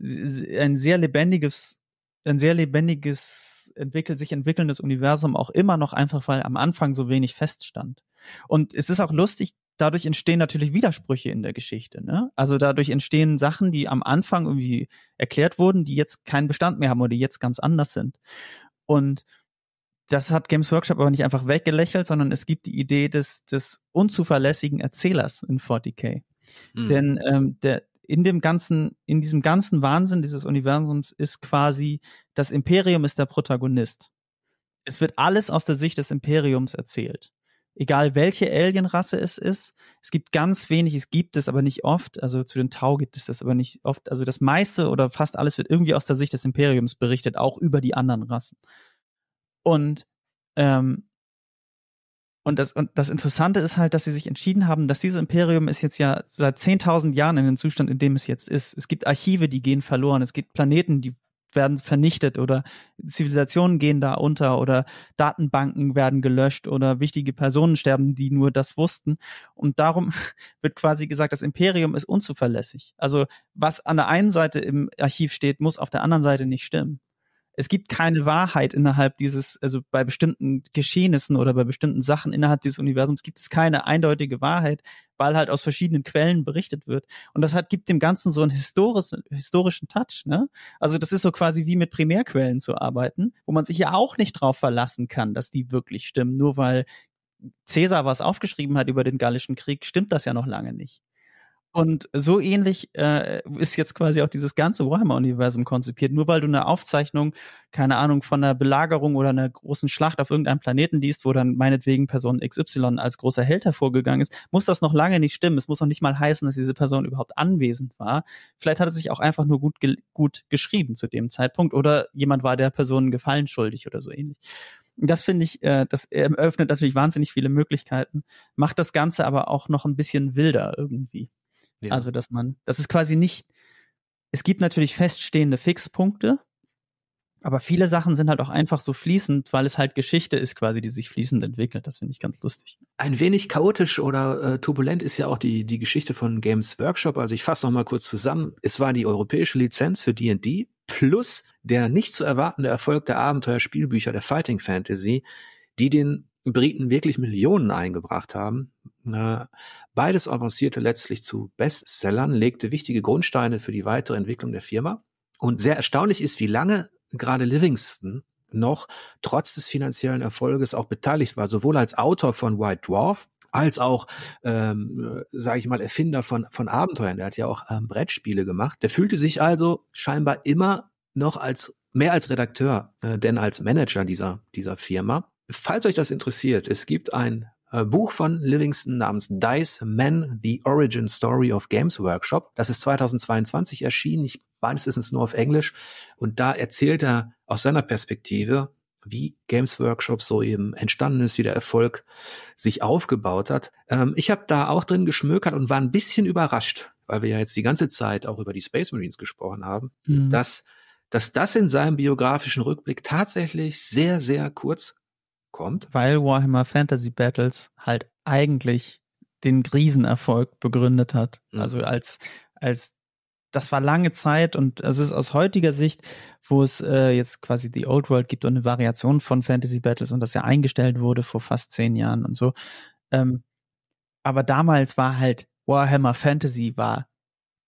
ein sehr lebendiges, ein sehr lebendiges, entwickelt, sich entwickelndes Universum auch immer noch einfach, weil am Anfang so wenig feststand. Und es ist auch lustig, dadurch entstehen natürlich Widersprüche in der Geschichte. Ne? Also dadurch entstehen Sachen, die am Anfang irgendwie erklärt wurden, die jetzt keinen Bestand mehr haben oder die jetzt ganz anders sind. Und das hat Games Workshop aber nicht einfach weggelächelt, sondern es gibt die Idee des, des unzuverlässigen Erzählers in 40k. Mhm. Denn ähm, der, in dem ganzen, in diesem ganzen Wahnsinn dieses Universums ist quasi das Imperium ist der Protagonist. Es wird alles aus der Sicht des Imperiums erzählt egal welche Alienrasse es ist. Es gibt ganz wenig, es gibt es aber nicht oft. Also zu den Tau gibt es das aber nicht oft. Also das meiste oder fast alles wird irgendwie aus der Sicht des Imperiums berichtet, auch über die anderen Rassen. Und ähm, und das, und das Interessante ist halt, dass sie sich entschieden haben, dass dieses Imperium ist jetzt ja seit 10.000 Jahren in dem Zustand, in dem es jetzt ist. Es gibt Archive, die gehen verloren. Es gibt Planeten, die werden vernichtet oder Zivilisationen gehen da unter oder Datenbanken werden gelöscht oder wichtige Personen sterben, die nur das wussten. Und darum wird quasi gesagt, das Imperium ist unzuverlässig. Also was an der einen Seite im Archiv steht, muss auf der anderen Seite nicht stimmen es gibt keine Wahrheit innerhalb dieses, also bei bestimmten Geschehnissen oder bei bestimmten Sachen innerhalb dieses Universums gibt es keine eindeutige Wahrheit, weil halt aus verschiedenen Quellen berichtet wird. Und das hat, gibt dem Ganzen so einen historisch, historischen Touch. Ne? Also das ist so quasi wie mit Primärquellen zu arbeiten, wo man sich ja auch nicht drauf verlassen kann, dass die wirklich stimmen. Nur weil Cäsar was aufgeschrieben hat über den Gallischen Krieg, stimmt das ja noch lange nicht. Und so ähnlich äh, ist jetzt quasi auch dieses ganze Warhammer-Universum konzipiert. Nur weil du eine Aufzeichnung, keine Ahnung, von einer Belagerung oder einer großen Schlacht auf irgendeinem Planeten liest, wo dann meinetwegen Person XY als großer Held hervorgegangen ist, muss das noch lange nicht stimmen. Es muss noch nicht mal heißen, dass diese Person überhaupt anwesend war. Vielleicht hat es sich auch einfach nur gut, ge gut geschrieben zu dem Zeitpunkt oder jemand war der Person Gefallen schuldig oder so ähnlich das finde ich, äh, das eröffnet natürlich wahnsinnig viele Möglichkeiten, macht das Ganze aber auch noch ein bisschen wilder irgendwie. Ja. Also, dass man, das ist quasi nicht, es gibt natürlich feststehende Fixpunkte, aber viele Sachen sind halt auch einfach so fließend, weil es halt Geschichte ist quasi, die sich fließend entwickelt. Das finde ich ganz lustig. Ein wenig chaotisch oder äh, turbulent ist ja auch die, die Geschichte von Games Workshop. Also ich fasse noch mal kurz zusammen. Es war die europäische Lizenz für D&D plus der nicht zu erwartende Erfolg der Abenteuerspielbücher der Fighting Fantasy, die den Briten wirklich Millionen eingebracht haben. Ne? Beides avancierte letztlich zu Bestsellern, legte wichtige Grundsteine für die weitere Entwicklung der Firma. Und sehr erstaunlich ist, wie lange gerade Livingston noch trotz des finanziellen Erfolges auch beteiligt war, sowohl als Autor von White Dwarf als auch, ähm, sage ich mal, Erfinder von, von Abenteuern. Der hat ja auch ähm, Brettspiele gemacht. Der fühlte sich also scheinbar immer noch als mehr als Redakteur, äh, denn als Manager dieser, dieser Firma falls euch das interessiert, es gibt ein äh, Buch von Livingston namens Dice Men, The Origin Story of Games Workshop. Das ist 2022 erschienen, ich, meines Wissens nur auf Englisch. Und da erzählt er aus seiner Perspektive, wie Games Workshop so eben entstanden ist, wie der Erfolg sich aufgebaut hat. Ähm, ich habe da auch drin geschmökert und war ein bisschen überrascht, weil wir ja jetzt die ganze Zeit auch über die Space Marines gesprochen haben, mhm. dass, dass das in seinem biografischen Rückblick tatsächlich sehr, sehr kurz kommt? Weil Warhammer Fantasy Battles halt eigentlich den Riesenerfolg begründet hat. Mhm. Also als, als das war lange Zeit und es ist aus heutiger Sicht, wo es äh, jetzt quasi die Old World gibt und eine Variation von Fantasy Battles und das ja eingestellt wurde vor fast zehn Jahren und so. Ähm, aber damals war halt Warhammer Fantasy war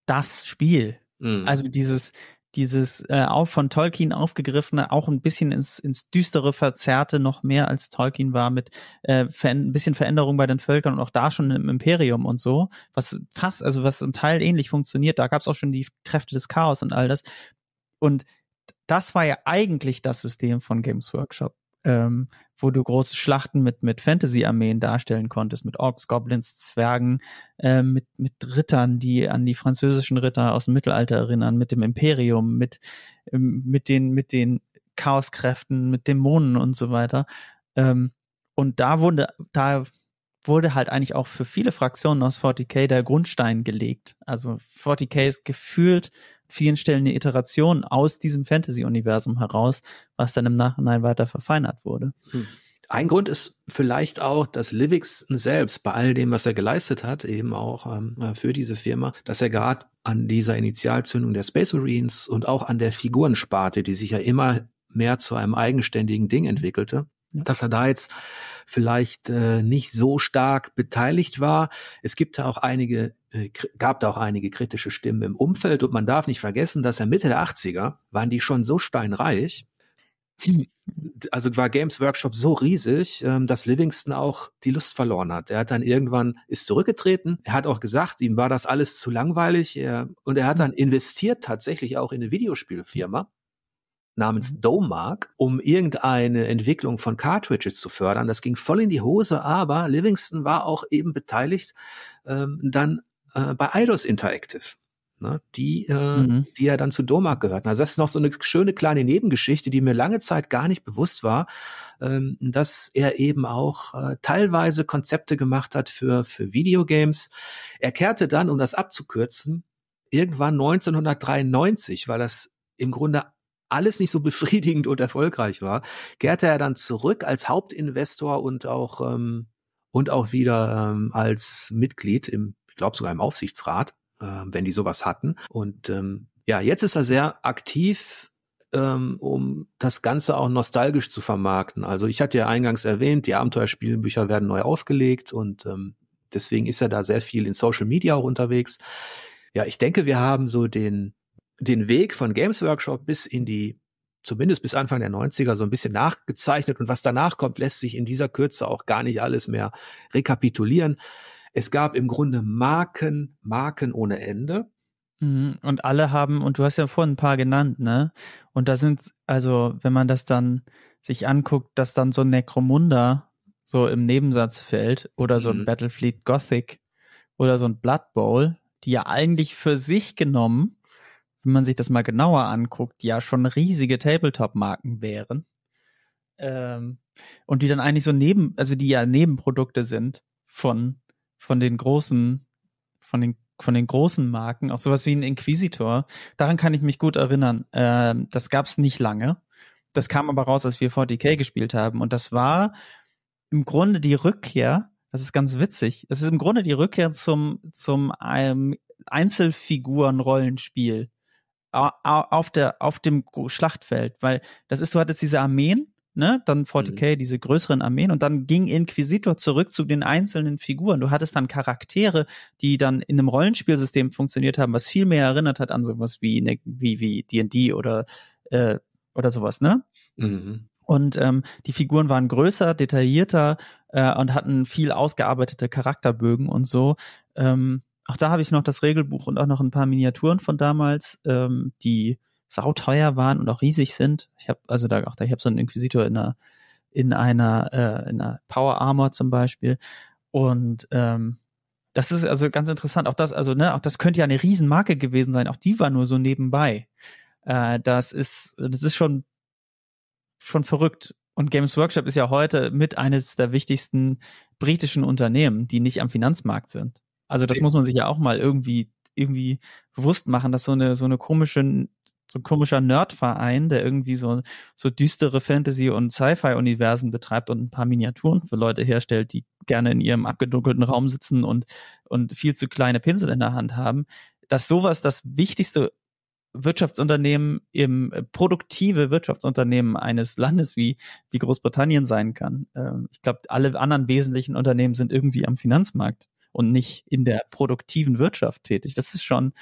das Spiel. Mhm. Also dieses, dieses äh, auch von Tolkien aufgegriffene, auch ein bisschen ins, ins düstere, verzerrte, noch mehr als Tolkien war, mit äh, ein bisschen Veränderung bei den Völkern und auch da schon im Imperium und so, was fast, also was zum Teil ähnlich funktioniert, da gab es auch schon die Kräfte des Chaos und all das. Und das war ja eigentlich das System von Games Workshop ähm, wo du große Schlachten mit, mit Fantasy-Armeen darstellen konntest, mit Orks, Goblins, Zwergen, äh, mit, mit Rittern, die an die französischen Ritter aus dem Mittelalter erinnern, mit dem Imperium, mit, ähm, mit den, mit den Chaoskräften, mit Dämonen und so weiter. Ähm, und da wurde, da wurde halt eigentlich auch für viele Fraktionen aus 40k der Grundstein gelegt. Also 40k ist gefühlt vielen Stellen eine Iteration aus diesem Fantasy-Universum heraus, was dann im Nachhinein weiter verfeinert wurde. Hm. Ein Grund ist vielleicht auch, dass Livingston selbst bei all dem, was er geleistet hat, eben auch ähm, äh, für diese Firma, dass er gerade an dieser Initialzündung der Space Marines und auch an der Figurensparte, die sich ja immer mehr zu einem eigenständigen Ding entwickelte, ja. dass er da jetzt vielleicht äh, nicht so stark beteiligt war. Es gibt da auch einige, äh, gab da auch einige kritische Stimmen im Umfeld und man darf nicht vergessen, dass er Mitte der 80er waren die schon so steinreich. Hm. Also war Games Workshop so riesig, ähm, dass Livingston auch die Lust verloren hat. Er hat dann irgendwann ist zurückgetreten. Er hat auch gesagt, ihm war das alles zu langweilig. und er hat hm. dann investiert tatsächlich auch in eine Videospielfirma namens mhm. Domark, um irgendeine Entwicklung von Cartridges zu fördern. Das ging voll in die Hose, aber Livingston war auch eben beteiligt ähm, dann äh, bei Eidos Interactive. Ne, die, äh, mhm. die ja dann zu Domark gehörten. Also das ist noch so eine schöne kleine Nebengeschichte, die mir lange Zeit gar nicht bewusst war, ähm, dass er eben auch äh, teilweise Konzepte gemacht hat für, für Videogames. Er kehrte dann, um das abzukürzen, irgendwann 1993, weil das im Grunde alles nicht so befriedigend und erfolgreich war, kehrte er dann zurück als Hauptinvestor und auch ähm, und auch wieder ähm, als Mitglied im, ich glaube sogar im Aufsichtsrat, äh, wenn die sowas hatten. Und ähm, ja, jetzt ist er sehr aktiv ähm, um das Ganze auch nostalgisch zu vermarkten. Also ich hatte ja eingangs erwähnt, die Abenteuerspielbücher werden neu aufgelegt und ähm, deswegen ist er da sehr viel in Social Media auch unterwegs. Ja, ich denke, wir haben so den den Weg von Games Workshop bis in die, zumindest bis Anfang der 90er, so ein bisschen nachgezeichnet. Und was danach kommt, lässt sich in dieser Kürze auch gar nicht alles mehr rekapitulieren. Es gab im Grunde Marken, Marken ohne Ende. Mhm, und alle haben, und du hast ja vorhin ein paar genannt, ne? Und da sind, also, wenn man das dann sich anguckt, dass dann so ein Necromunda so im Nebensatz fällt oder so ein mhm. Battlefleet Gothic oder so ein Blood Bowl, die ja eigentlich für sich genommen wenn man sich das mal genauer anguckt, ja schon riesige Tabletop-Marken wären. Ähm, und die dann eigentlich so neben, also die ja Nebenprodukte sind von, von den großen, von den von den großen Marken, auch sowas wie ein Inquisitor, daran kann ich mich gut erinnern. Ähm, das gab es nicht lange. Das kam aber raus, als wir 40k gespielt haben. Und das war im Grunde die Rückkehr, das ist ganz witzig, es ist im Grunde die Rückkehr zum, zum ähm, Einzelfiguren-Rollenspiel auf, der, auf dem Schlachtfeld, weil das ist, du hattest diese Armeen, ne, dann 40k, mhm. diese größeren Armeen und dann ging Inquisitor zurück zu den einzelnen Figuren. Du hattest dann Charaktere, die dann in einem Rollenspielsystem funktioniert haben, was viel mehr erinnert hat an sowas wie ne, wie wie D&D oder äh, oder sowas, ne? Mhm. Und ähm, die Figuren waren größer, detaillierter äh, und hatten viel ausgearbeitete Charakterbögen und so. Ähm, auch da habe ich noch das Regelbuch und auch noch ein paar Miniaturen von damals, ähm, die sauteuer waren und auch riesig sind. Ich habe also da auch da, ich habe so einen Inquisitor in einer in einer äh, in einer Power Armor zum Beispiel und ähm, das ist also ganz interessant. Auch das also ne, auch das könnte ja eine Riesenmarke gewesen sein. Auch die war nur so nebenbei. Äh, das ist das ist schon schon verrückt. Und Games Workshop ist ja heute mit eines der wichtigsten britischen Unternehmen, die nicht am Finanzmarkt sind. Also das muss man sich ja auch mal irgendwie irgendwie bewusst machen, dass so eine so eine komische so ein komischer Nerdverein, der irgendwie so so düstere Fantasy und Sci-Fi Universen betreibt und ein paar Miniaturen für Leute herstellt, die gerne in ihrem abgedunkelten Raum sitzen und und viel zu kleine Pinsel in der Hand haben, dass sowas das wichtigste Wirtschaftsunternehmen im äh, produktive Wirtschaftsunternehmen eines Landes wie, wie Großbritannien sein kann. Ähm, ich glaube, alle anderen wesentlichen Unternehmen sind irgendwie am Finanzmarkt und nicht in der produktiven Wirtschaft tätig. Das ist schon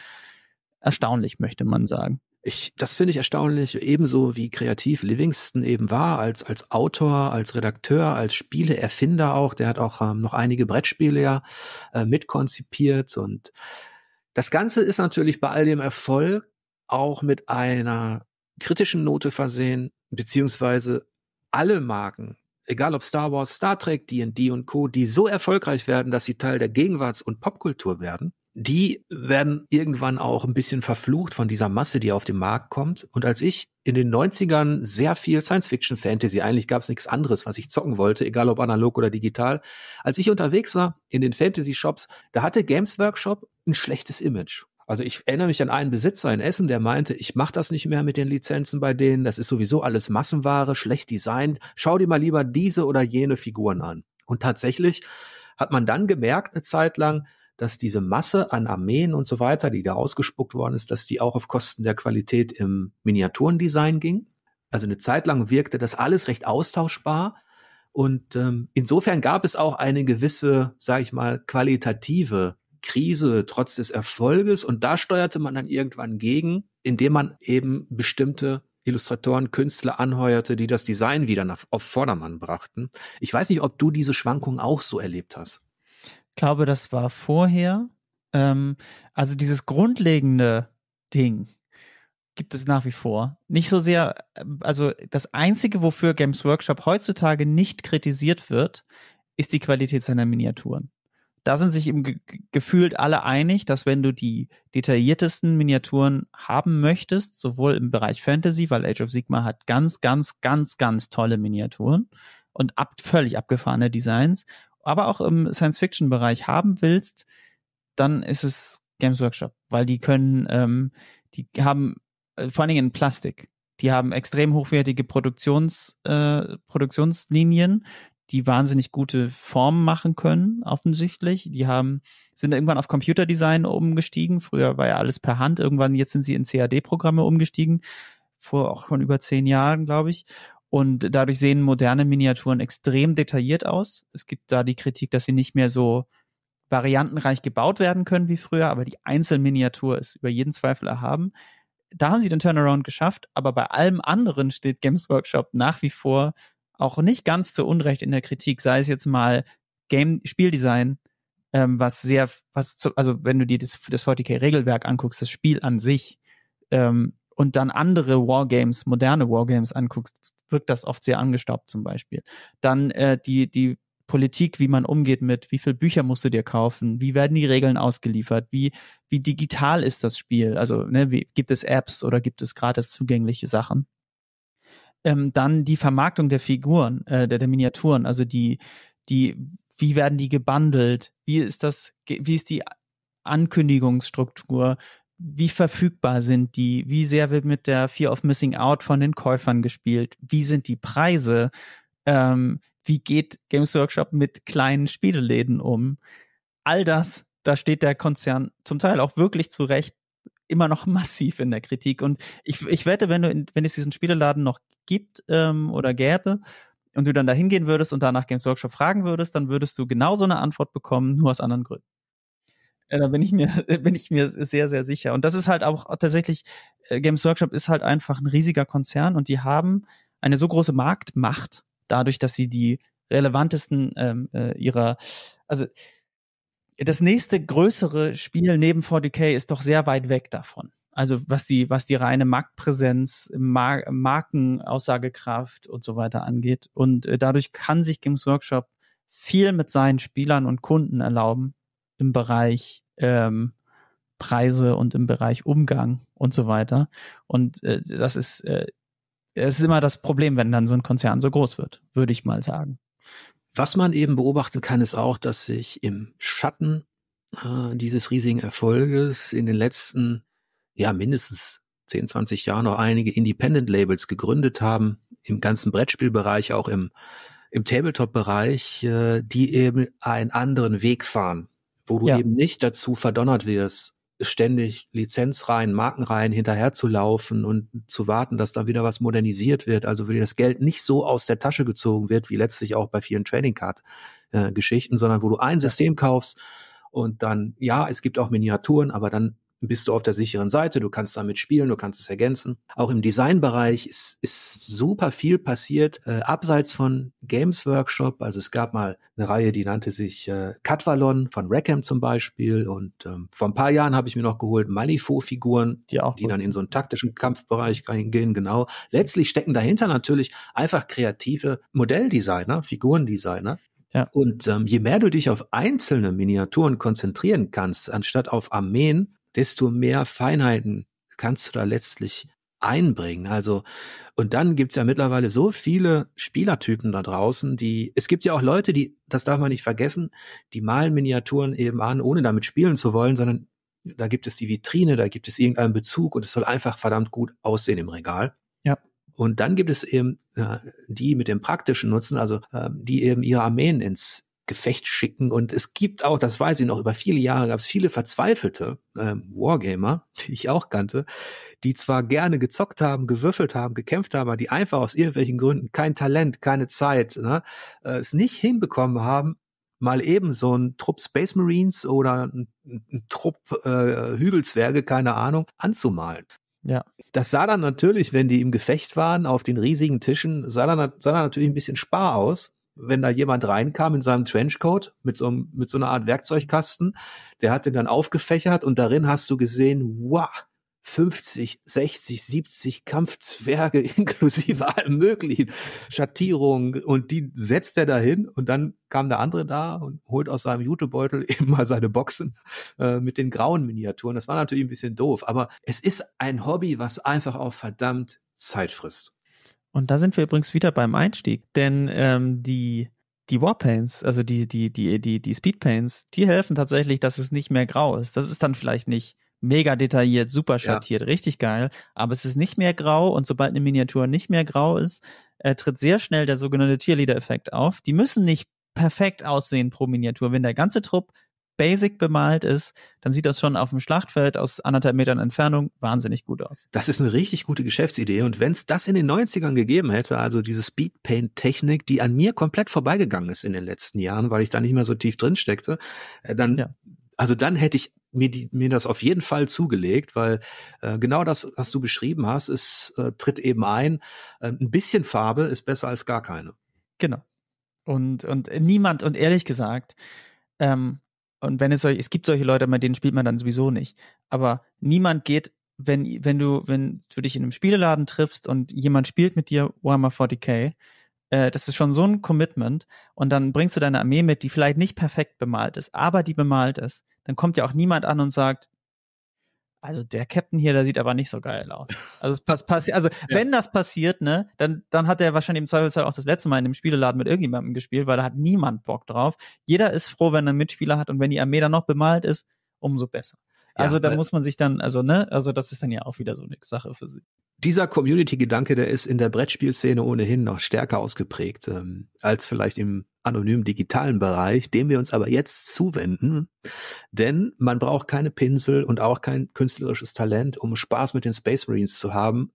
erstaunlich, möchte man sagen. Ich, das finde ich erstaunlich, ebenso wie kreativ Livingston eben war, als, als Autor, als Redakteur, als Spieleerfinder auch. Der hat auch ähm, noch einige Brettspiele ja äh, mitkonzipiert. Und das Ganze ist natürlich bei all dem Erfolg auch mit einer kritischen Note versehen, beziehungsweise alle Marken egal ob Star Wars, Star Trek, D&D und Co., die so erfolgreich werden, dass sie Teil der Gegenwarts- und Popkultur werden, die werden irgendwann auch ein bisschen verflucht von dieser Masse, die auf den Markt kommt. Und als ich in den 90ern sehr viel Science-Fiction-Fantasy, eigentlich gab es nichts anderes, was ich zocken wollte, egal ob analog oder digital, als ich unterwegs war in den Fantasy-Shops, da hatte Games Workshop ein schlechtes Image. Also ich erinnere mich an einen Besitzer in Essen, der meinte, ich mache das nicht mehr mit den Lizenzen bei denen, das ist sowieso alles Massenware, schlecht designt, schau dir mal lieber diese oder jene Figuren an. Und tatsächlich hat man dann gemerkt eine Zeit lang, dass diese Masse an Armeen und so weiter, die da ausgespuckt worden ist, dass die auch auf Kosten der Qualität im Miniaturendesign ging. Also eine Zeit lang wirkte das alles recht austauschbar. Und ähm, insofern gab es auch eine gewisse, sage ich mal, qualitative Krise, trotz des Erfolges. Und da steuerte man dann irgendwann gegen, indem man eben bestimmte Illustratoren, Künstler anheuerte, die das Design wieder nach, auf Vordermann brachten. Ich weiß nicht, ob du diese Schwankungen auch so erlebt hast. Ich glaube, das war vorher. Ähm, also dieses grundlegende Ding gibt es nach wie vor. Nicht so sehr, äh, also das Einzige, wofür Games Workshop heutzutage nicht kritisiert wird, ist die Qualität seiner Miniaturen da sind sich eben ge gefühlt alle einig, dass wenn du die detailliertesten Miniaturen haben möchtest, sowohl im Bereich Fantasy, weil Age of Sigma hat ganz, ganz, ganz, ganz tolle Miniaturen und ab, völlig abgefahrene Designs, aber auch im Science-Fiction-Bereich haben willst, dann ist es Games Workshop, weil die können, ähm, die haben äh, vor allen Dingen in Plastik. Die haben extrem hochwertige Produktions, äh, Produktionslinien die wahnsinnig gute Formen machen können, offensichtlich. Die haben, sind irgendwann auf Computerdesign umgestiegen. Früher war ja alles per Hand. Irgendwann, jetzt sind sie in CAD-Programme umgestiegen. Vor auch schon über zehn Jahren, glaube ich. Und dadurch sehen moderne Miniaturen extrem detailliert aus. Es gibt da die Kritik, dass sie nicht mehr so variantenreich gebaut werden können wie früher, aber die Einzelminiatur ist über jeden Zweifel erhaben. Da haben sie den Turnaround geschafft, aber bei allem anderen steht Games Workshop nach wie vor auch nicht ganz zu Unrecht in der Kritik, sei es jetzt mal Game Spieldesign, ähm, was sehr, was zu, also wenn du dir das, das 40k-Regelwerk anguckst, das Spiel an sich, ähm, und dann andere Wargames, moderne Wargames anguckst, wirkt das oft sehr angestaubt zum Beispiel. Dann äh, die, die Politik, wie man umgeht mit, wie viele Bücher musst du dir kaufen, wie werden die Regeln ausgeliefert, wie, wie digital ist das Spiel, also ne, wie, gibt es Apps oder gibt es gratis zugängliche Sachen ähm, dann die Vermarktung der Figuren, äh, der, der Miniaturen, also die, die, wie werden die gebundelt? Wie ist das, wie ist die Ankündigungsstruktur? Wie verfügbar sind die? Wie sehr wird mit der Fear of Missing Out von den Käufern gespielt? Wie sind die Preise? Ähm, wie geht Games Workshop mit kleinen Spieleläden um? All das, da steht der Konzern zum Teil auch wirklich zu Recht immer noch massiv in der Kritik. Und ich, ich wette, wenn, du in, wenn es diesen Spieleladen noch gibt ähm, oder gäbe und du dann da hingehen würdest und danach Games Workshop fragen würdest, dann würdest du genau so eine Antwort bekommen, nur aus anderen Gründen. Äh, da bin ich mir, bin ich mir sehr, sehr sicher. Und das ist halt auch tatsächlich, äh, Games Workshop ist halt einfach ein riesiger Konzern und die haben eine so große Marktmacht, dadurch, dass sie die relevantesten ähm, äh, ihrer, also das nächste größere Spiel neben 40k ist doch sehr weit weg davon. Also was die, was die reine Marktpräsenz, Mar Markenaussagekraft und so weiter angeht. Und äh, dadurch kann sich Games Workshop viel mit seinen Spielern und Kunden erlauben im Bereich ähm, Preise und im Bereich Umgang und so weiter. Und äh, das ist, äh, das ist immer das Problem, wenn dann so ein Konzern so groß wird, würde ich mal sagen. Was man eben beobachten kann, ist auch, dass sich im Schatten äh, dieses riesigen Erfolges in den letzten ja mindestens 10, 20 Jahren noch einige Independent-Labels gegründet haben, im ganzen Brettspielbereich, auch im, im Tabletop-Bereich, äh, die eben einen anderen Weg fahren, wo du ja. eben nicht dazu verdonnert wirst, ständig Lizenzreihen, Markenreihen hinterherzulaufen und zu warten, dass da wieder was modernisiert wird, also für die das Geld nicht so aus der Tasche gezogen wird, wie letztlich auch bei vielen Trading Card äh, Geschichten, sondern wo du ein System kaufst und dann, ja, es gibt auch Miniaturen, aber dann bist du auf der sicheren Seite, du kannst damit spielen, du kannst es ergänzen. Auch im Designbereich ist, ist super viel passiert, äh, abseits von Games Workshop. Also es gab mal eine Reihe, die nannte sich äh, Katvalon von Rackham zum Beispiel. Und ähm, vor ein paar Jahren habe ich mir noch geholt Malifaux-Figuren, die, die dann in so einen taktischen Kampfbereich gehen. Genau. Letztlich stecken dahinter natürlich einfach kreative Modelldesigner, Figurendesigner, ja. Und ähm, je mehr du dich auf einzelne Miniaturen konzentrieren kannst, anstatt auf Armeen, desto mehr Feinheiten kannst du da letztlich einbringen. Also, und dann gibt's ja mittlerweile so viele Spielertypen da draußen, die, es gibt ja auch Leute, die, das darf man nicht vergessen, die malen Miniaturen eben an, ohne damit spielen zu wollen, sondern da gibt es die Vitrine, da gibt es irgendeinen Bezug und es soll einfach verdammt gut aussehen im Regal. Ja. Und dann gibt es eben äh, die mit dem praktischen Nutzen, also äh, die eben ihre Armeen ins Gefecht schicken. Und es gibt auch, das weiß ich noch, über viele Jahre gab es viele verzweifelte äh, Wargamer, die ich auch kannte, die zwar gerne gezockt haben, gewürfelt haben, gekämpft haben, aber die einfach aus irgendwelchen Gründen kein Talent, keine Zeit, ne, äh, es nicht hinbekommen haben, mal eben so ein Trupp Space Marines oder ein, ein Trupp äh, Hügelzwerge, keine Ahnung, anzumalen. Ja. Das sah dann natürlich, wenn die im Gefecht waren, auf den riesigen Tischen, sah dann, sah dann natürlich ein bisschen spar aus wenn da jemand reinkam in seinem Trenchcoat mit so, einem, mit so einer Art Werkzeugkasten, der hat den dann aufgefächert und darin hast du gesehen, wow, 50, 60, 70 Kampfzwerge inklusive allem möglichen, Schattierungen und die setzt er dahin und dann kam der andere da und holt aus seinem Jutebeutel eben mal seine Boxen äh, mit den grauen Miniaturen. Das war natürlich ein bisschen doof, aber es ist ein Hobby, was einfach auch verdammt Zeit frisst. Und da sind wir übrigens wieder beim Einstieg, denn ähm, die die Warpaints, also die die die die die Speedpaints, die helfen tatsächlich, dass es nicht mehr grau ist. Das ist dann vielleicht nicht mega detailliert, super schattiert, ja. richtig geil, aber es ist nicht mehr grau und sobald eine Miniatur nicht mehr grau ist, äh, tritt sehr schnell der sogenannte Cheerleader-Effekt auf. Die müssen nicht perfekt aussehen pro Miniatur. Wenn der ganze Trupp basic bemalt ist, dann sieht das schon auf dem Schlachtfeld aus anderthalb Metern Entfernung wahnsinnig gut aus. Das ist eine richtig gute Geschäftsidee. Und wenn es das in den 90ern gegeben hätte, also diese Speedpaint-Technik, die an mir komplett vorbeigegangen ist in den letzten Jahren, weil ich da nicht mehr so tief drin steckte, äh, dann, ja. also dann hätte ich mir, die, mir das auf jeden Fall zugelegt, weil äh, genau das, was du beschrieben hast, es äh, tritt eben ein. Äh, ein bisschen Farbe ist besser als gar keine. Genau. Und, und niemand, und ehrlich gesagt, ähm, und wenn es solche, es gibt solche Leute, mit denen spielt man dann sowieso nicht. Aber niemand geht, wenn, wenn du, wenn du dich in einem Spieleladen triffst und jemand spielt mit dir Warhammer 40k, äh, das ist schon so ein Commitment. Und dann bringst du deine Armee mit, die vielleicht nicht perfekt bemalt ist, aber die bemalt ist. Dann kommt ja auch niemand an und sagt, also der Captain hier, der sieht aber nicht so geil aus. Also, pass, pass, also ja. wenn das passiert, ne, dann, dann hat er wahrscheinlich im Zweifelsfall auch das letzte Mal in dem Spieleladen mit irgendjemandem gespielt, weil da hat niemand Bock drauf. Jeder ist froh, wenn er einen Mitspieler hat und wenn die Armee dann noch bemalt ist, umso besser. Ja, also da muss man sich dann, also ne, also das ist dann ja auch wieder so eine Sache für sie dieser Community-Gedanke, der ist in der Brettspielszene ohnehin noch stärker ausgeprägt ähm, als vielleicht im anonymen digitalen Bereich, dem wir uns aber jetzt zuwenden. Denn man braucht keine Pinsel und auch kein künstlerisches Talent, um Spaß mit den Space Marines zu haben,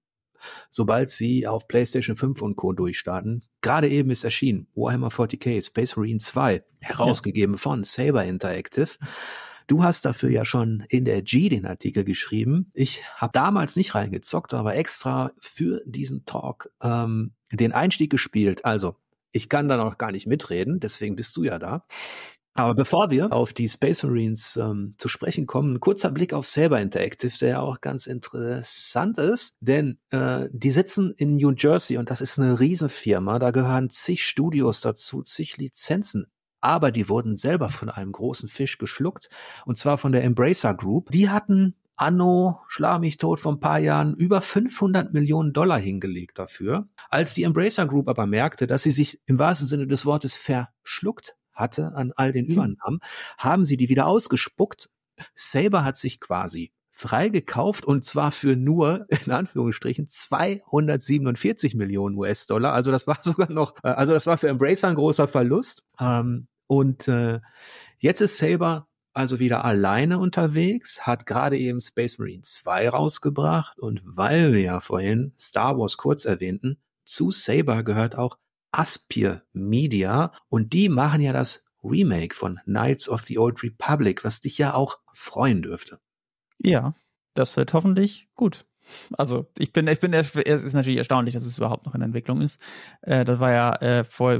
sobald sie auf PlayStation 5 und Co. durchstarten. Gerade eben ist erschienen Warhammer 40k Space Marine 2, herausgegeben ja. von Saber Interactive. Du hast dafür ja schon in der G den Artikel geschrieben. Ich habe damals nicht reingezockt, aber extra für diesen Talk ähm, den Einstieg gespielt. Also, ich kann da noch gar nicht mitreden, deswegen bist du ja da. Aber bevor wir auf die Space Marines ähm, zu sprechen kommen, ein kurzer Blick auf Saber Interactive, der ja auch ganz interessant ist, denn äh, die sitzen in New Jersey und das ist eine Riesenfirma, da gehören zig Studios dazu, zig Lizenzen aber die wurden selber von einem großen Fisch geschluckt und zwar von der Embracer Group. Die hatten Anno, schlag mich tot vor ein paar Jahren, über 500 Millionen Dollar hingelegt dafür. Als die Embracer Group aber merkte, dass sie sich im wahrsten Sinne des Wortes verschluckt hatte an all den hm. Übernahmen, haben sie die wieder ausgespuckt. Saber hat sich quasi freigekauft und zwar für nur, in Anführungsstrichen, 247 Millionen US-Dollar. Also das war sogar noch, äh, also das war für Embracer ein großer Verlust. Ähm, und äh, jetzt ist Saber also wieder alleine unterwegs, hat gerade eben Space Marine 2 rausgebracht und weil wir ja vorhin Star Wars kurz erwähnten, zu Saber gehört auch Aspir Media und die machen ja das Remake von Knights of the Old Republic, was dich ja auch freuen dürfte. Ja, das wird hoffentlich gut. Also ich bin, ich bin, es ist natürlich erstaunlich, dass es überhaupt noch in Entwicklung ist. Äh, das war ja äh, vor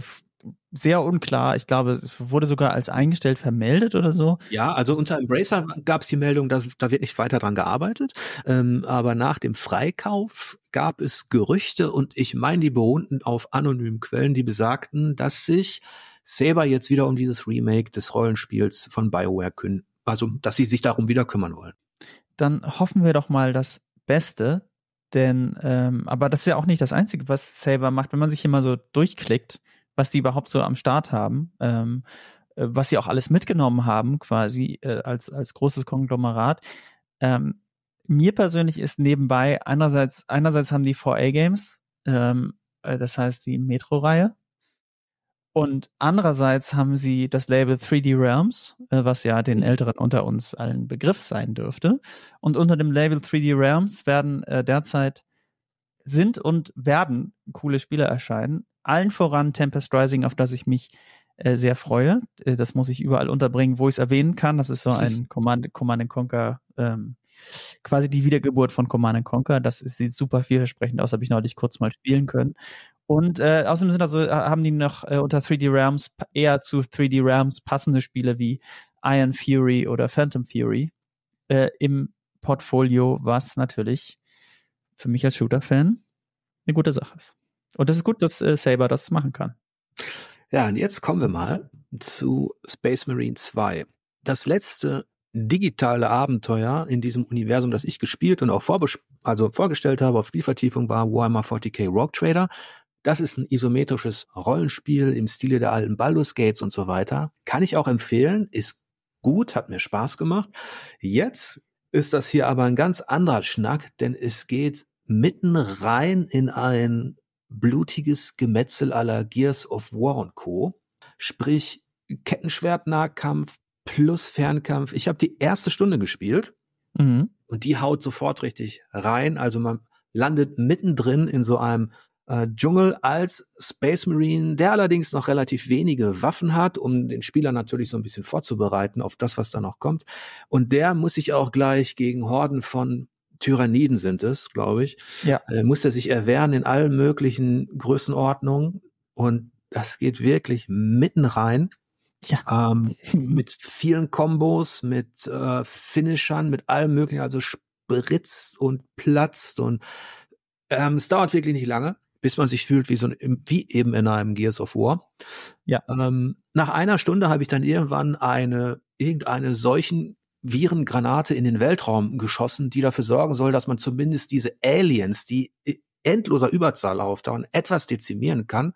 sehr unklar. Ich glaube, es wurde sogar als eingestellt vermeldet oder so. Ja, also unter Embracer gab es die Meldung, dass, da wird nicht weiter dran gearbeitet. Ähm, aber nach dem Freikauf gab es Gerüchte und ich meine die beruhten auf anonymen Quellen, die besagten, dass sich Saber jetzt wieder um dieses Remake des Rollenspiels von BioWare kümmern. Also, dass sie sich darum wieder kümmern wollen dann hoffen wir doch mal das Beste. Denn, ähm, aber das ist ja auch nicht das Einzige, was Saber macht. Wenn man sich hier mal so durchklickt, was die überhaupt so am Start haben, ähm, äh, was sie auch alles mitgenommen haben, quasi äh, als, als großes Konglomerat. Ähm, mir persönlich ist nebenbei einerseits, einerseits haben die 4A-Games, ähm, äh, das heißt die Metro-Reihe, und andererseits haben sie das Label 3D Realms, äh, was ja den Älteren unter uns allen Begriff sein dürfte. Und unter dem Label 3D Realms werden äh, derzeit sind und werden coole Spiele erscheinen. Allen voran Tempest Rising, auf das ich mich äh, sehr freue. Äh, das muss ich überall unterbringen, wo ich es erwähnen kann. Das ist so ein Command, Command Conquer, ähm, quasi die Wiedergeburt von Command Conquer. Das ist, sieht super vielversprechend aus, habe ich neulich kurz mal spielen können. Und äh, außerdem sind also, haben die noch äh, unter 3D Realms eher zu 3D Realms passende Spiele wie Iron Fury oder Phantom Fury äh, im Portfolio, was natürlich für mich als Shooter-Fan eine gute Sache ist. Und es ist gut, dass äh, Saber das machen kann. Ja, und jetzt kommen wir mal zu Space Marine 2. Das letzte digitale Abenteuer in diesem Universum, das ich gespielt und auch also vorgestellt habe auf Spielvertiefung, war Warhammer 40k Rogue Trader. Das ist ein isometrisches Rollenspiel im Stile der alten Baldur's Gates und so weiter. Kann ich auch empfehlen, ist gut, hat mir Spaß gemacht. Jetzt ist das hier aber ein ganz anderer Schnack, denn es geht mitten rein in ein blutiges Gemetzel aller Gears of War und Co. Sprich Kettenschwert-Nahkampf plus Fernkampf. Ich habe die erste Stunde gespielt mhm. und die haut sofort richtig rein. Also man landet mittendrin in so einem äh, Dschungel als Space Marine, der allerdings noch relativ wenige Waffen hat, um den Spieler natürlich so ein bisschen vorzubereiten auf das, was da noch kommt. Und der muss sich auch gleich gegen Horden von Tyranniden sind es, glaube ich. Ja. Äh, muss er sich erwehren in allen möglichen Größenordnungen. Und das geht wirklich mitten rein. Ja. Ähm, mit vielen Kombos, mit äh, Finishern, mit allem möglichen, also spritzt und platzt und ähm, es dauert wirklich nicht lange bis man sich fühlt wie so ein, wie eben in einem Gears of War. Ja. Ähm, nach einer Stunde habe ich dann irgendwann eine, irgendeine solchen Virengranate in den Weltraum geschossen, die dafür sorgen soll, dass man zumindest diese Aliens, die endloser Überzahl auftauchen, etwas dezimieren kann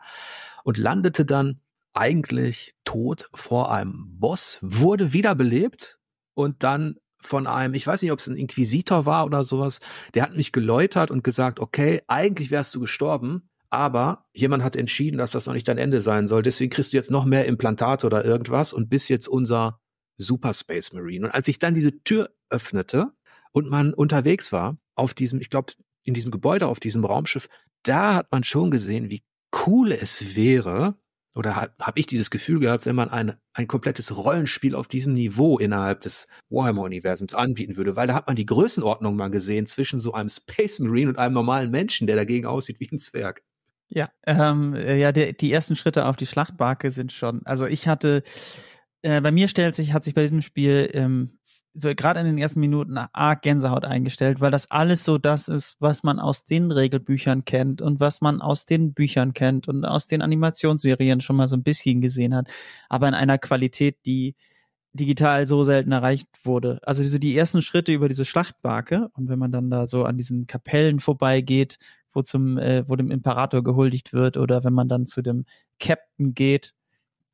und landete dann eigentlich tot vor einem Boss, wurde wiederbelebt und dann von einem, ich weiß nicht, ob es ein Inquisitor war oder sowas, der hat mich geläutert und gesagt, okay, eigentlich wärst du gestorben, aber jemand hat entschieden, dass das noch nicht dein Ende sein soll. Deswegen kriegst du jetzt noch mehr Implantate oder irgendwas und bist jetzt unser Super Space Marine. Und als ich dann diese Tür öffnete und man unterwegs war, auf diesem, ich glaube, in diesem Gebäude, auf diesem Raumschiff, da hat man schon gesehen, wie cool es wäre, oder habe hab ich dieses Gefühl gehabt, wenn man ein, ein komplettes Rollenspiel auf diesem Niveau innerhalb des Warhammer-Universums anbieten würde, weil da hat man die Größenordnung mal gesehen zwischen so einem Space Marine und einem normalen Menschen, der dagegen aussieht wie ein Zwerg. Ja, ähm, äh, ja, der, die ersten Schritte auf die Schlachtbarke sind schon. Also ich hatte, äh, bei mir stellt sich, hat sich bei diesem Spiel ähm, so gerade in den ersten Minuten arg Gänsehaut eingestellt, weil das alles so das ist, was man aus den Regelbüchern kennt und was man aus den Büchern kennt und aus den Animationsserien schon mal so ein bisschen gesehen hat, aber in einer Qualität, die digital so selten erreicht wurde. Also so die ersten Schritte über diese Schlachtbarke und wenn man dann da so an diesen Kapellen vorbeigeht, wo zum äh, wo dem Imperator gehuldigt wird oder wenn man dann zu dem Captain geht,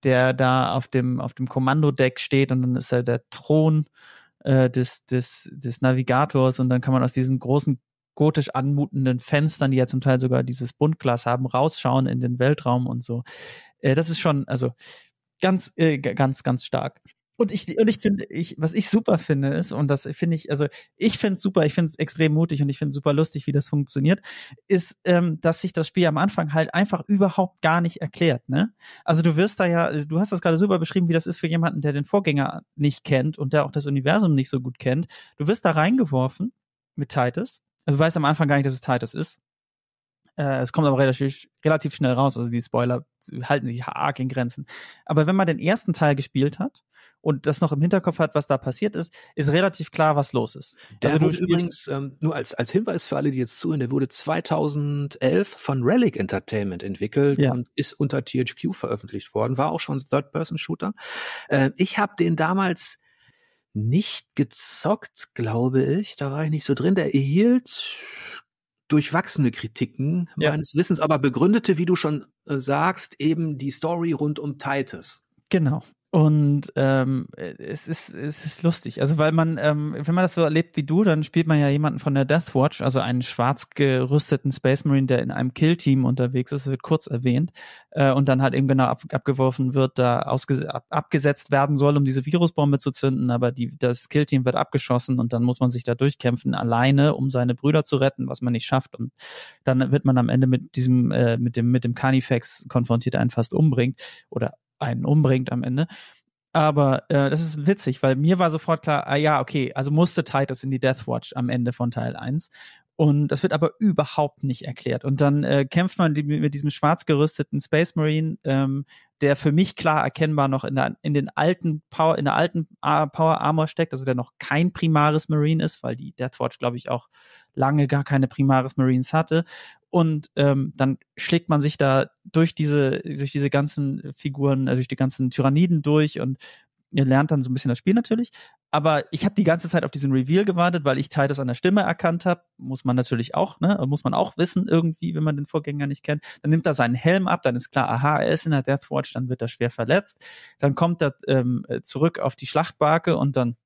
der da auf dem auf dem Kommandodeck steht und dann ist da der Thron äh, des, des, des Navigators und dann kann man aus diesen großen gotisch anmutenden Fenstern, die ja zum Teil sogar dieses Buntglas haben, rausschauen in den Weltraum und so. Äh, das ist schon, also ganz, äh, ganz, ganz stark. Und ich, und äh, ich finde, ich, was ich super finde ist, und das finde ich, also ich finde es super, ich finde es extrem mutig und ich finde es super lustig, wie das funktioniert, ist, ähm, dass sich das Spiel am Anfang halt einfach überhaupt gar nicht erklärt, ne? Also du wirst da ja, äh, du hast das gerade super beschrieben, wie das ist für jemanden, der den Vorgänger nicht kennt und der auch das Universum nicht so gut kennt. Du wirst da reingeworfen mit Titus. Also du weißt am Anfang gar nicht, dass es Titus ist. Äh, es kommt aber relativ, relativ schnell raus. Also die Spoiler halten sich arg in Grenzen. Aber wenn man den ersten Teil gespielt hat und das noch im Hinterkopf hat, was da passiert ist, ist relativ klar, was los ist. Der also wurde übrigens, ähm, nur als, als Hinweis für alle, die jetzt zuhören, der wurde 2011 von Relic Entertainment entwickelt ja. und ist unter THQ veröffentlicht worden, war auch schon Third-Person-Shooter. Äh, ich habe den damals nicht gezockt, glaube ich, da war ich nicht so drin. Der erhielt durchwachsene Kritiken ja. meines Wissens, aber begründete, wie du schon äh, sagst, eben die Story rund um Titus. Genau. Und ähm, es, ist, es ist lustig. Also, weil man, ähm, wenn man das so erlebt wie du, dann spielt man ja jemanden von der Death Watch, also einen schwarz gerüsteten Space Marine, der in einem Kill-Team unterwegs ist, wird kurz erwähnt, äh, und dann halt eben genau ab, abgeworfen wird, da ab, abgesetzt werden soll, um diese Virusbombe zu zünden, aber die, das Kill-Team wird abgeschossen und dann muss man sich da durchkämpfen, alleine, um seine Brüder zu retten, was man nicht schafft. Und dann wird man am Ende mit diesem, äh, mit dem, mit dem Carnifex konfrontiert, einen fast umbringt oder einen umbringt am Ende. Aber äh, das ist witzig, weil mir war sofort klar, ah ja, okay, also musste Titus in die Death Watch am Ende von Teil 1. Und das wird aber überhaupt nicht erklärt. Und dann äh, kämpft man mit diesem schwarz gerüsteten Space Marine, ähm, der für mich klar erkennbar noch in der, in den alten Power, in der alten Power Armor steckt, also der noch kein primares Marine ist, weil die Deathwatch, glaube ich, auch lange gar keine primares Marines hatte. Und ähm, dann schlägt man sich da durch diese, durch diese ganzen Figuren, also durch die ganzen Tyranniden durch und ihr äh, lernt dann so ein bisschen das Spiel natürlich, aber ich habe die ganze Zeit auf diesen Reveal gewartet, weil ich Titus an der Stimme erkannt habe. Muss man natürlich auch, ne? Muss man auch wissen irgendwie, wenn man den Vorgänger nicht kennt. Dann nimmt er seinen Helm ab, dann ist klar, aha, er ist in der Deathwatch, dann wird er schwer verletzt. Dann kommt er ähm, zurück auf die Schlachtbarke und dann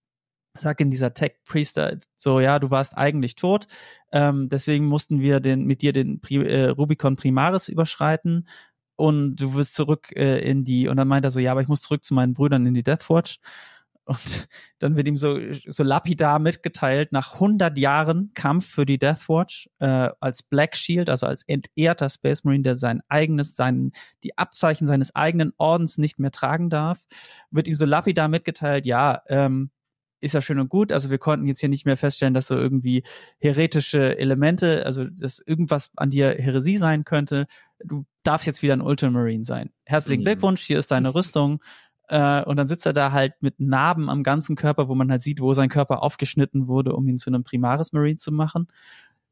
sagt ihm dieser Tech-Priester so, ja, du warst eigentlich tot. Ähm, deswegen mussten wir den, mit dir den Pri äh, Rubicon Primaris überschreiten und du wirst zurück äh, in die, und dann meint er so, ja, aber ich muss zurück zu meinen Brüdern in die Deathwatch. Und dann wird ihm so, so lapidar mitgeteilt, nach 100 Jahren Kampf für die Death Watch äh, als Black Shield, also als entehrter Space Marine, der sein eigenes, sein, die Abzeichen seines eigenen Ordens nicht mehr tragen darf, wird ihm so lapidar mitgeteilt, ja, ähm, ist ja schön und gut. Also wir konnten jetzt hier nicht mehr feststellen, dass so irgendwie heretische Elemente, also dass irgendwas an dir Heresie sein könnte. Du darfst jetzt wieder ein Ultramarine sein. Herzlichen mhm. Glückwunsch, hier ist deine Rüstung. Äh, und dann sitzt er da halt mit Narben am ganzen Körper, wo man halt sieht, wo sein Körper aufgeschnitten wurde, um ihn zu einem Primaris Marine zu machen.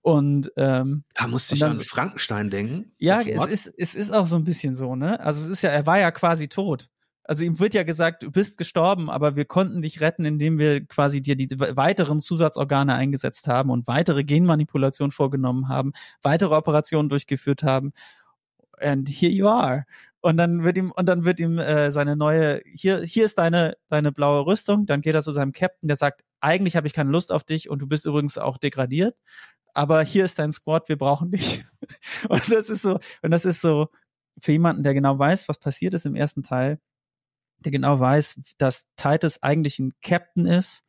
Und ähm, da musste ich an Frankenstein denken. Ja, es ist, es ist auch so ein bisschen so, ne? Also es ist ja, er war ja quasi tot. Also ihm wird ja gesagt, du bist gestorben, aber wir konnten dich retten, indem wir quasi dir die weiteren Zusatzorgane eingesetzt haben und weitere Genmanipulationen vorgenommen haben, weitere Operationen durchgeführt haben. And here you are. Und dann wird ihm, und dann wird ihm äh, seine neue, hier, hier ist deine, deine blaue Rüstung. Dann geht er zu seinem Captain, der sagt, eigentlich habe ich keine Lust auf dich und du bist übrigens auch degradiert, aber hier ist dein Squad, wir brauchen dich. und das ist so, und das ist so für jemanden, der genau weiß, was passiert ist im ersten Teil, der genau weiß, dass Titus eigentlich ein Captain ist,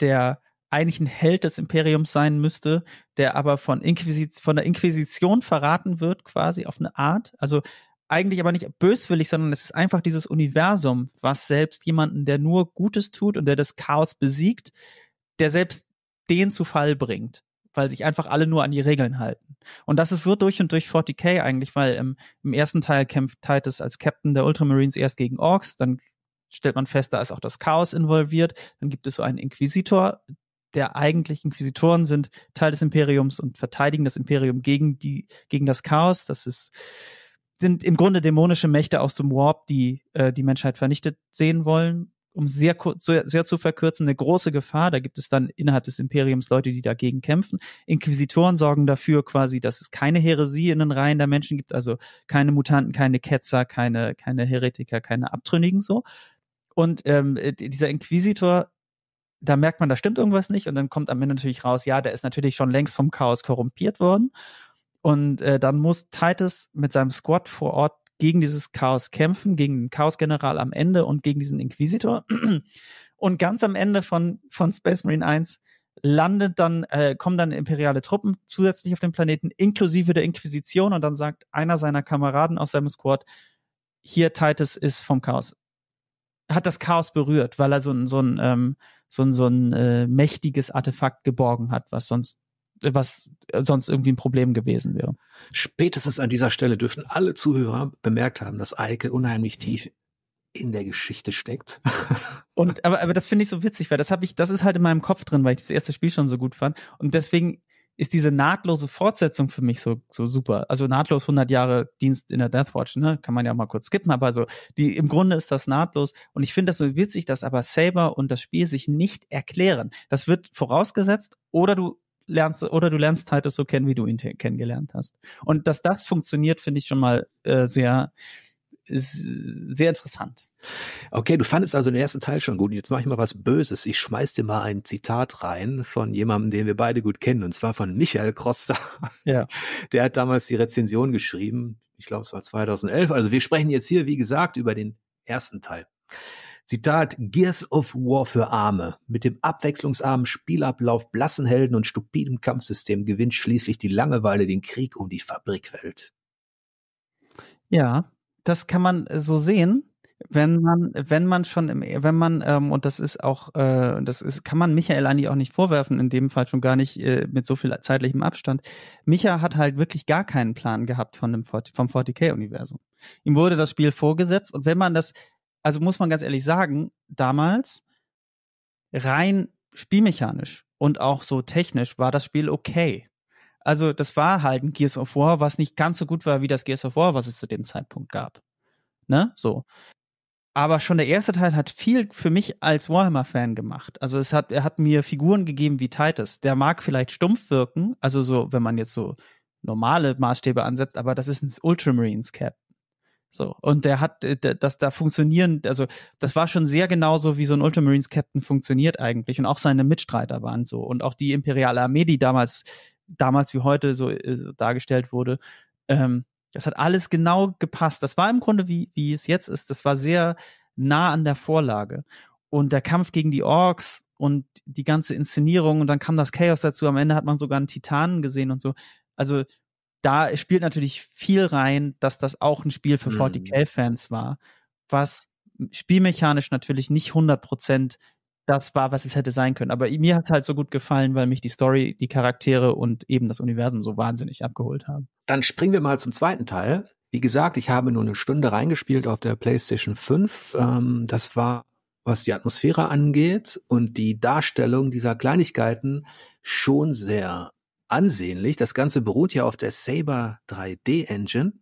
der eigentlich ein Held des Imperiums sein müsste, der aber von, Inquisiz von der Inquisition verraten wird, quasi auf eine Art. Also eigentlich aber nicht böswillig, sondern es ist einfach dieses Universum, was selbst jemanden, der nur Gutes tut und der das Chaos besiegt, der selbst den zu Fall bringt, weil sich einfach alle nur an die Regeln halten. Und das ist so durch und durch 40k eigentlich, weil im, im ersten Teil kämpft Titus als Captain der Ultramarines erst gegen Orks, dann stellt man fest, da ist auch das Chaos involviert, dann gibt es so einen Inquisitor, der eigentlich Inquisitoren sind, Teil des Imperiums und verteidigen das Imperium gegen die, gegen das Chaos. Das ist sind im Grunde dämonische Mächte aus dem Warp, die äh, die Menschheit vernichtet sehen wollen. Um sehr, sehr, sehr zu verkürzen, eine große Gefahr. Da gibt es dann innerhalb des Imperiums Leute, die dagegen kämpfen. Inquisitoren sorgen dafür quasi, dass es keine Häresie in den Reihen der Menschen gibt, also keine Mutanten, keine Ketzer, keine, keine Heretiker, keine Abtrünnigen so. Und ähm, äh, dieser Inquisitor da merkt man, da stimmt irgendwas nicht. Und dann kommt am Ende natürlich raus, ja, der ist natürlich schon längst vom Chaos korrumpiert worden. Und äh, dann muss Titus mit seinem Squad vor Ort gegen dieses Chaos kämpfen, gegen den Chaos-General am Ende und gegen diesen Inquisitor. Und ganz am Ende von, von Space Marine 1 landet dann, äh, kommen dann imperiale Truppen zusätzlich auf den Planeten, inklusive der Inquisition. Und dann sagt einer seiner Kameraden aus seinem Squad, hier Titus ist vom Chaos hat das Chaos berührt, weil er so ein, so ein, ähm, so ein, so ein äh, mächtiges Artefakt geborgen hat, was sonst was sonst irgendwie ein Problem gewesen wäre. Spätestens an dieser Stelle dürften alle Zuhörer bemerkt haben, dass Eike unheimlich tief in der Geschichte steckt. Und aber, aber das finde ich so witzig, weil das habe ich, das ist halt in meinem Kopf drin, weil ich das erste Spiel schon so gut fand. Und deswegen ist diese nahtlose Fortsetzung für mich so, so super. Also nahtlos 100 Jahre Dienst in der Deathwatch, ne? Kann man ja auch mal kurz skippen, aber so, die, im Grunde ist das nahtlos. Und ich finde das so witzig, dass aber Saber und das Spiel sich nicht erklären. Das wird vorausgesetzt oder du lernst oder du lernst halt es so kennen, wie du ihn kennengelernt hast. Und dass das funktioniert, finde ich schon mal äh, sehr, sehr interessant. Okay, du fandest also den ersten Teil schon gut. Jetzt mache ich mal was Böses. Ich schmeiß dir mal ein Zitat rein von jemandem, den wir beide gut kennen, und zwar von Michael Kroster. Ja. Der hat damals die Rezension geschrieben. Ich glaube, es war 2011. Also wir sprechen jetzt hier, wie gesagt, über den ersten Teil. Zitat, Gears of War für Arme. Mit dem abwechslungsarmen Spielablauf, blassen Helden und stupidem Kampfsystem gewinnt schließlich die Langeweile den Krieg um die Fabrikwelt. Ja, das kann man äh, so sehen wenn man, wenn man schon im, wenn man, ähm, und das ist auch, äh, das ist, kann man Michael eigentlich auch nicht vorwerfen, in dem Fall schon gar nicht äh, mit so viel zeitlichem Abstand. Micha hat halt wirklich gar keinen Plan gehabt von dem 40, vom 40k-Universum. Ihm wurde das Spiel vorgesetzt und wenn man das also muss man ganz ehrlich sagen, damals rein spielmechanisch und auch so technisch war das Spiel okay. Also das war halt ein Gears of War, was nicht ganz so gut war wie das Gears of War, was es zu dem Zeitpunkt gab. Ne? So. Aber schon der erste Teil hat viel für mich als Warhammer-Fan gemacht. Also es hat, er hat mir Figuren gegeben wie Titus. Der mag vielleicht stumpf wirken, also so, wenn man jetzt so normale Maßstäbe ansetzt, aber das ist ein Ultramarines Cap. So, und der hat, äh, das da funktionieren, also das war schon sehr genau so, wie so ein Ultramarines-Captain funktioniert eigentlich. Und auch seine Mitstreiter waren so. Und auch die Imperiale Armee, die damals, damals wie heute so, äh, so dargestellt wurde, ähm, das hat alles genau gepasst. Das war im Grunde, wie, wie es jetzt ist. Das war sehr nah an der Vorlage. Und der Kampf gegen die Orks und die ganze Inszenierung und dann kam das Chaos dazu. Am Ende hat man sogar einen Titanen gesehen und so. Also, da spielt natürlich viel rein, dass das auch ein Spiel für 40k-Fans mhm. war, was spielmechanisch natürlich nicht 100% das war, was es hätte sein können. Aber mir hat es halt so gut gefallen, weil mich die Story, die Charaktere und eben das Universum so wahnsinnig abgeholt haben. Dann springen wir mal zum zweiten Teil. Wie gesagt, ich habe nur eine Stunde reingespielt auf der PlayStation 5. Ähm, das war, was die Atmosphäre angeht und die Darstellung dieser Kleinigkeiten, schon sehr ansehnlich. Das Ganze beruht ja auf der Saber 3D Engine.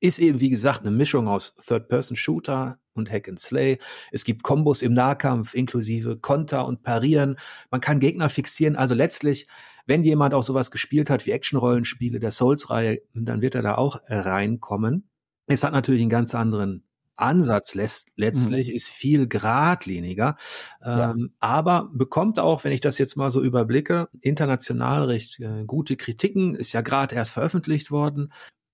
Ist eben, wie gesagt, eine Mischung aus Third-Person-Shooter und Hack and Slay. Es gibt Kombos im Nahkampf, inklusive Konter und Parieren. Man kann Gegner fixieren. Also letztlich, wenn jemand auch sowas gespielt hat wie Action-Rollenspiele der Souls-Reihe, dann wird er da auch reinkommen. Es hat natürlich einen ganz anderen Ansatz mhm. letztlich, mhm. ist viel geradliniger, ja. Ähm, aber bekommt auch, wenn ich das jetzt mal so überblicke, international recht äh, gute Kritiken, ist ja gerade erst veröffentlicht worden.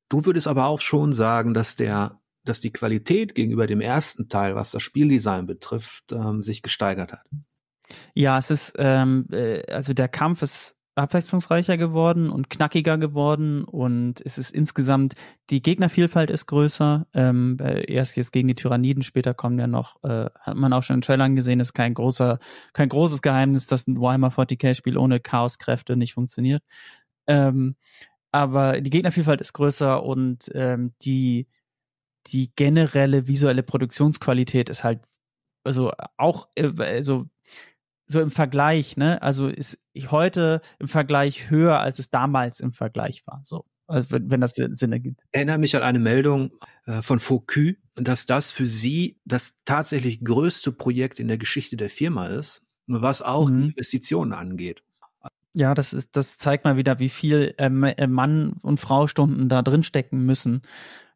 Du würdest aber auch schon sagen, dass der, dass die Qualität gegenüber dem ersten Teil, was das Spieldesign betrifft, ähm, sich gesteigert hat. Ja, es ist, ähm, äh, also der Kampf ist abwechslungsreicher geworden und knackiger geworden und es ist insgesamt, die Gegnervielfalt ist größer. Ähm, erst jetzt gegen die Tyranniden, später kommen ja noch, äh, hat man auch schon in Trailern gesehen, ist kein großer, kein großes Geheimnis, dass ein Warhammer 40k-Spiel ohne Chaoskräfte nicht funktioniert. Ähm, aber die Gegnervielfalt ist größer und ähm, die, die generelle visuelle Produktionsqualität ist halt also auch, äh, also so im Vergleich, ne? Also ist ich heute im Vergleich höher, als es damals im Vergleich war. So. Also wenn, wenn das Sinn ergibt. Erinnere mich an eine Meldung äh, von Focus, dass das für sie das tatsächlich größte Projekt in der Geschichte der Firma ist, was auch mhm. Investitionen angeht. Ja, das ist, das zeigt mal wieder, wie viel ähm, äh, Mann und Frau Stunden da drin stecken müssen,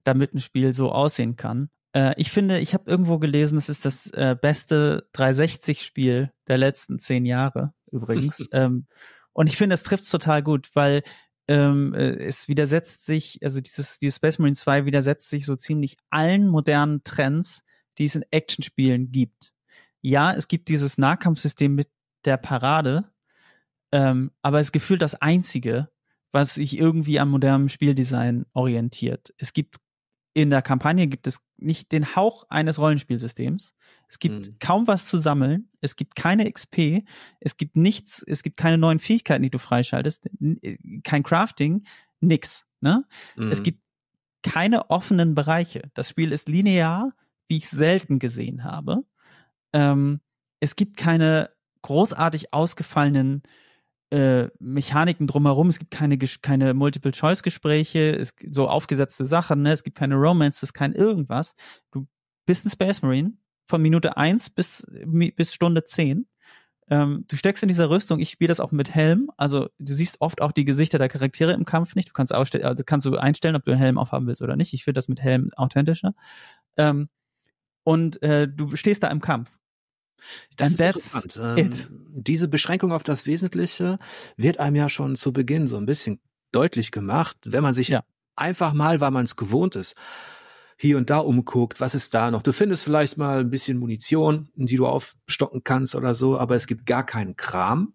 damit ein Spiel so aussehen kann. Äh, ich finde, ich habe irgendwo gelesen, es ist das äh, beste 360-Spiel der letzten zehn Jahre, übrigens. ähm, und ich finde, es trifft total gut, weil ähm, äh, es widersetzt sich, also dieses, dieses Space Marine 2 widersetzt sich so ziemlich allen modernen Trends, die es in Actionspielen gibt. Ja, es gibt dieses Nahkampfsystem mit der Parade, ähm, aber es gefühlt das einzige, was sich irgendwie am modernen Spieldesign orientiert. Es gibt in der Kampagne gibt es nicht den Hauch eines Rollenspielsystems. Es gibt mhm. kaum was zu sammeln. Es gibt keine XP. Es gibt nichts. Es gibt keine neuen Fähigkeiten, die du freischaltest. Äh, kein Crafting. Nix. Ne? Mhm. Es gibt keine offenen Bereiche. Das Spiel ist linear, wie ich selten gesehen habe. Ähm, es gibt keine großartig ausgefallenen äh, Mechaniken drumherum. Es gibt keine, keine Multiple-Choice-Gespräche, so aufgesetzte Sachen, ne? es gibt keine Romances, kein irgendwas. Du bist ein Space Marine von Minute 1 bis, bis Stunde 10. Ähm, du steckst in dieser Rüstung, ich spiele das auch mit Helm, also du siehst oft auch die Gesichter der Charaktere im Kampf nicht. Du kannst, also kannst du einstellen, ob du einen Helm aufhaben willst oder nicht. Ich finde das mit Helm authentischer. Ähm, und äh, du stehst da im Kampf. Das And ist interessant. Ähm, diese Beschränkung auf das Wesentliche wird einem ja schon zu Beginn so ein bisschen deutlich gemacht, wenn man sich ja. einfach mal, weil man es gewohnt ist, hier und da umguckt, was ist da noch. Du findest vielleicht mal ein bisschen Munition, die du aufstocken kannst oder so, aber es gibt gar keinen Kram.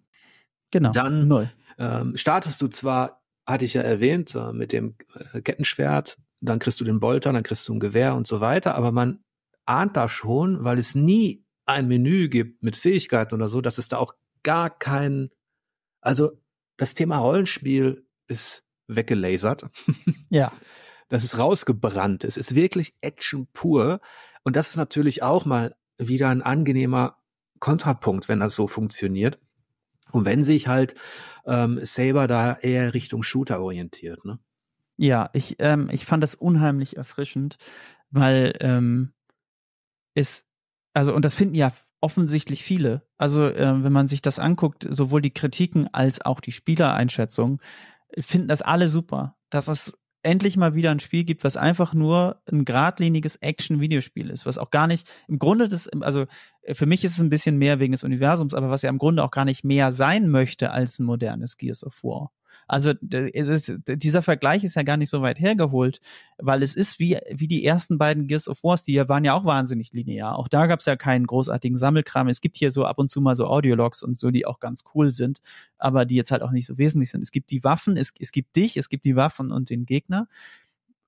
Genau. Dann Neu. Ähm, startest du zwar, hatte ich ja erwähnt, äh, mit dem äh, Kettenschwert, dann kriegst du den Bolter, dann kriegst du ein Gewehr und so weiter, aber man ahnt da schon, weil es nie ein Menü gibt mit Fähigkeiten oder so, dass es da auch gar kein, also das Thema Rollenspiel ist weggelasert. Ja. Das ist rausgebrannt. Es ist wirklich Action pur. Und das ist natürlich auch mal wieder ein angenehmer Kontrapunkt, wenn das so funktioniert. Und wenn sich halt ähm, Saber da eher Richtung Shooter orientiert, ne? Ja, ich, ähm, ich fand das unheimlich erfrischend, weil ähm, es also, und das finden ja offensichtlich viele. Also, äh, wenn man sich das anguckt, sowohl die Kritiken als auch die Spielereinschätzung, finden das alle super. Dass es endlich mal wieder ein Spiel gibt, was einfach nur ein geradliniges Action-Videospiel ist, was auch gar nicht im Grunde das, also äh, für mich ist es ein bisschen mehr wegen des Universums, aber was ja im Grunde auch gar nicht mehr sein möchte als ein modernes Gears of War. Also ist, dieser Vergleich ist ja gar nicht so weit hergeholt, weil es ist wie, wie die ersten beiden Gears of Wars, die waren ja auch wahnsinnig linear. Auch da gab es ja keinen großartigen Sammelkram. Es gibt hier so ab und zu mal so Audiologs und so, die auch ganz cool sind, aber die jetzt halt auch nicht so wesentlich sind. Es gibt die Waffen, es, es gibt dich, es gibt die Waffen und den Gegner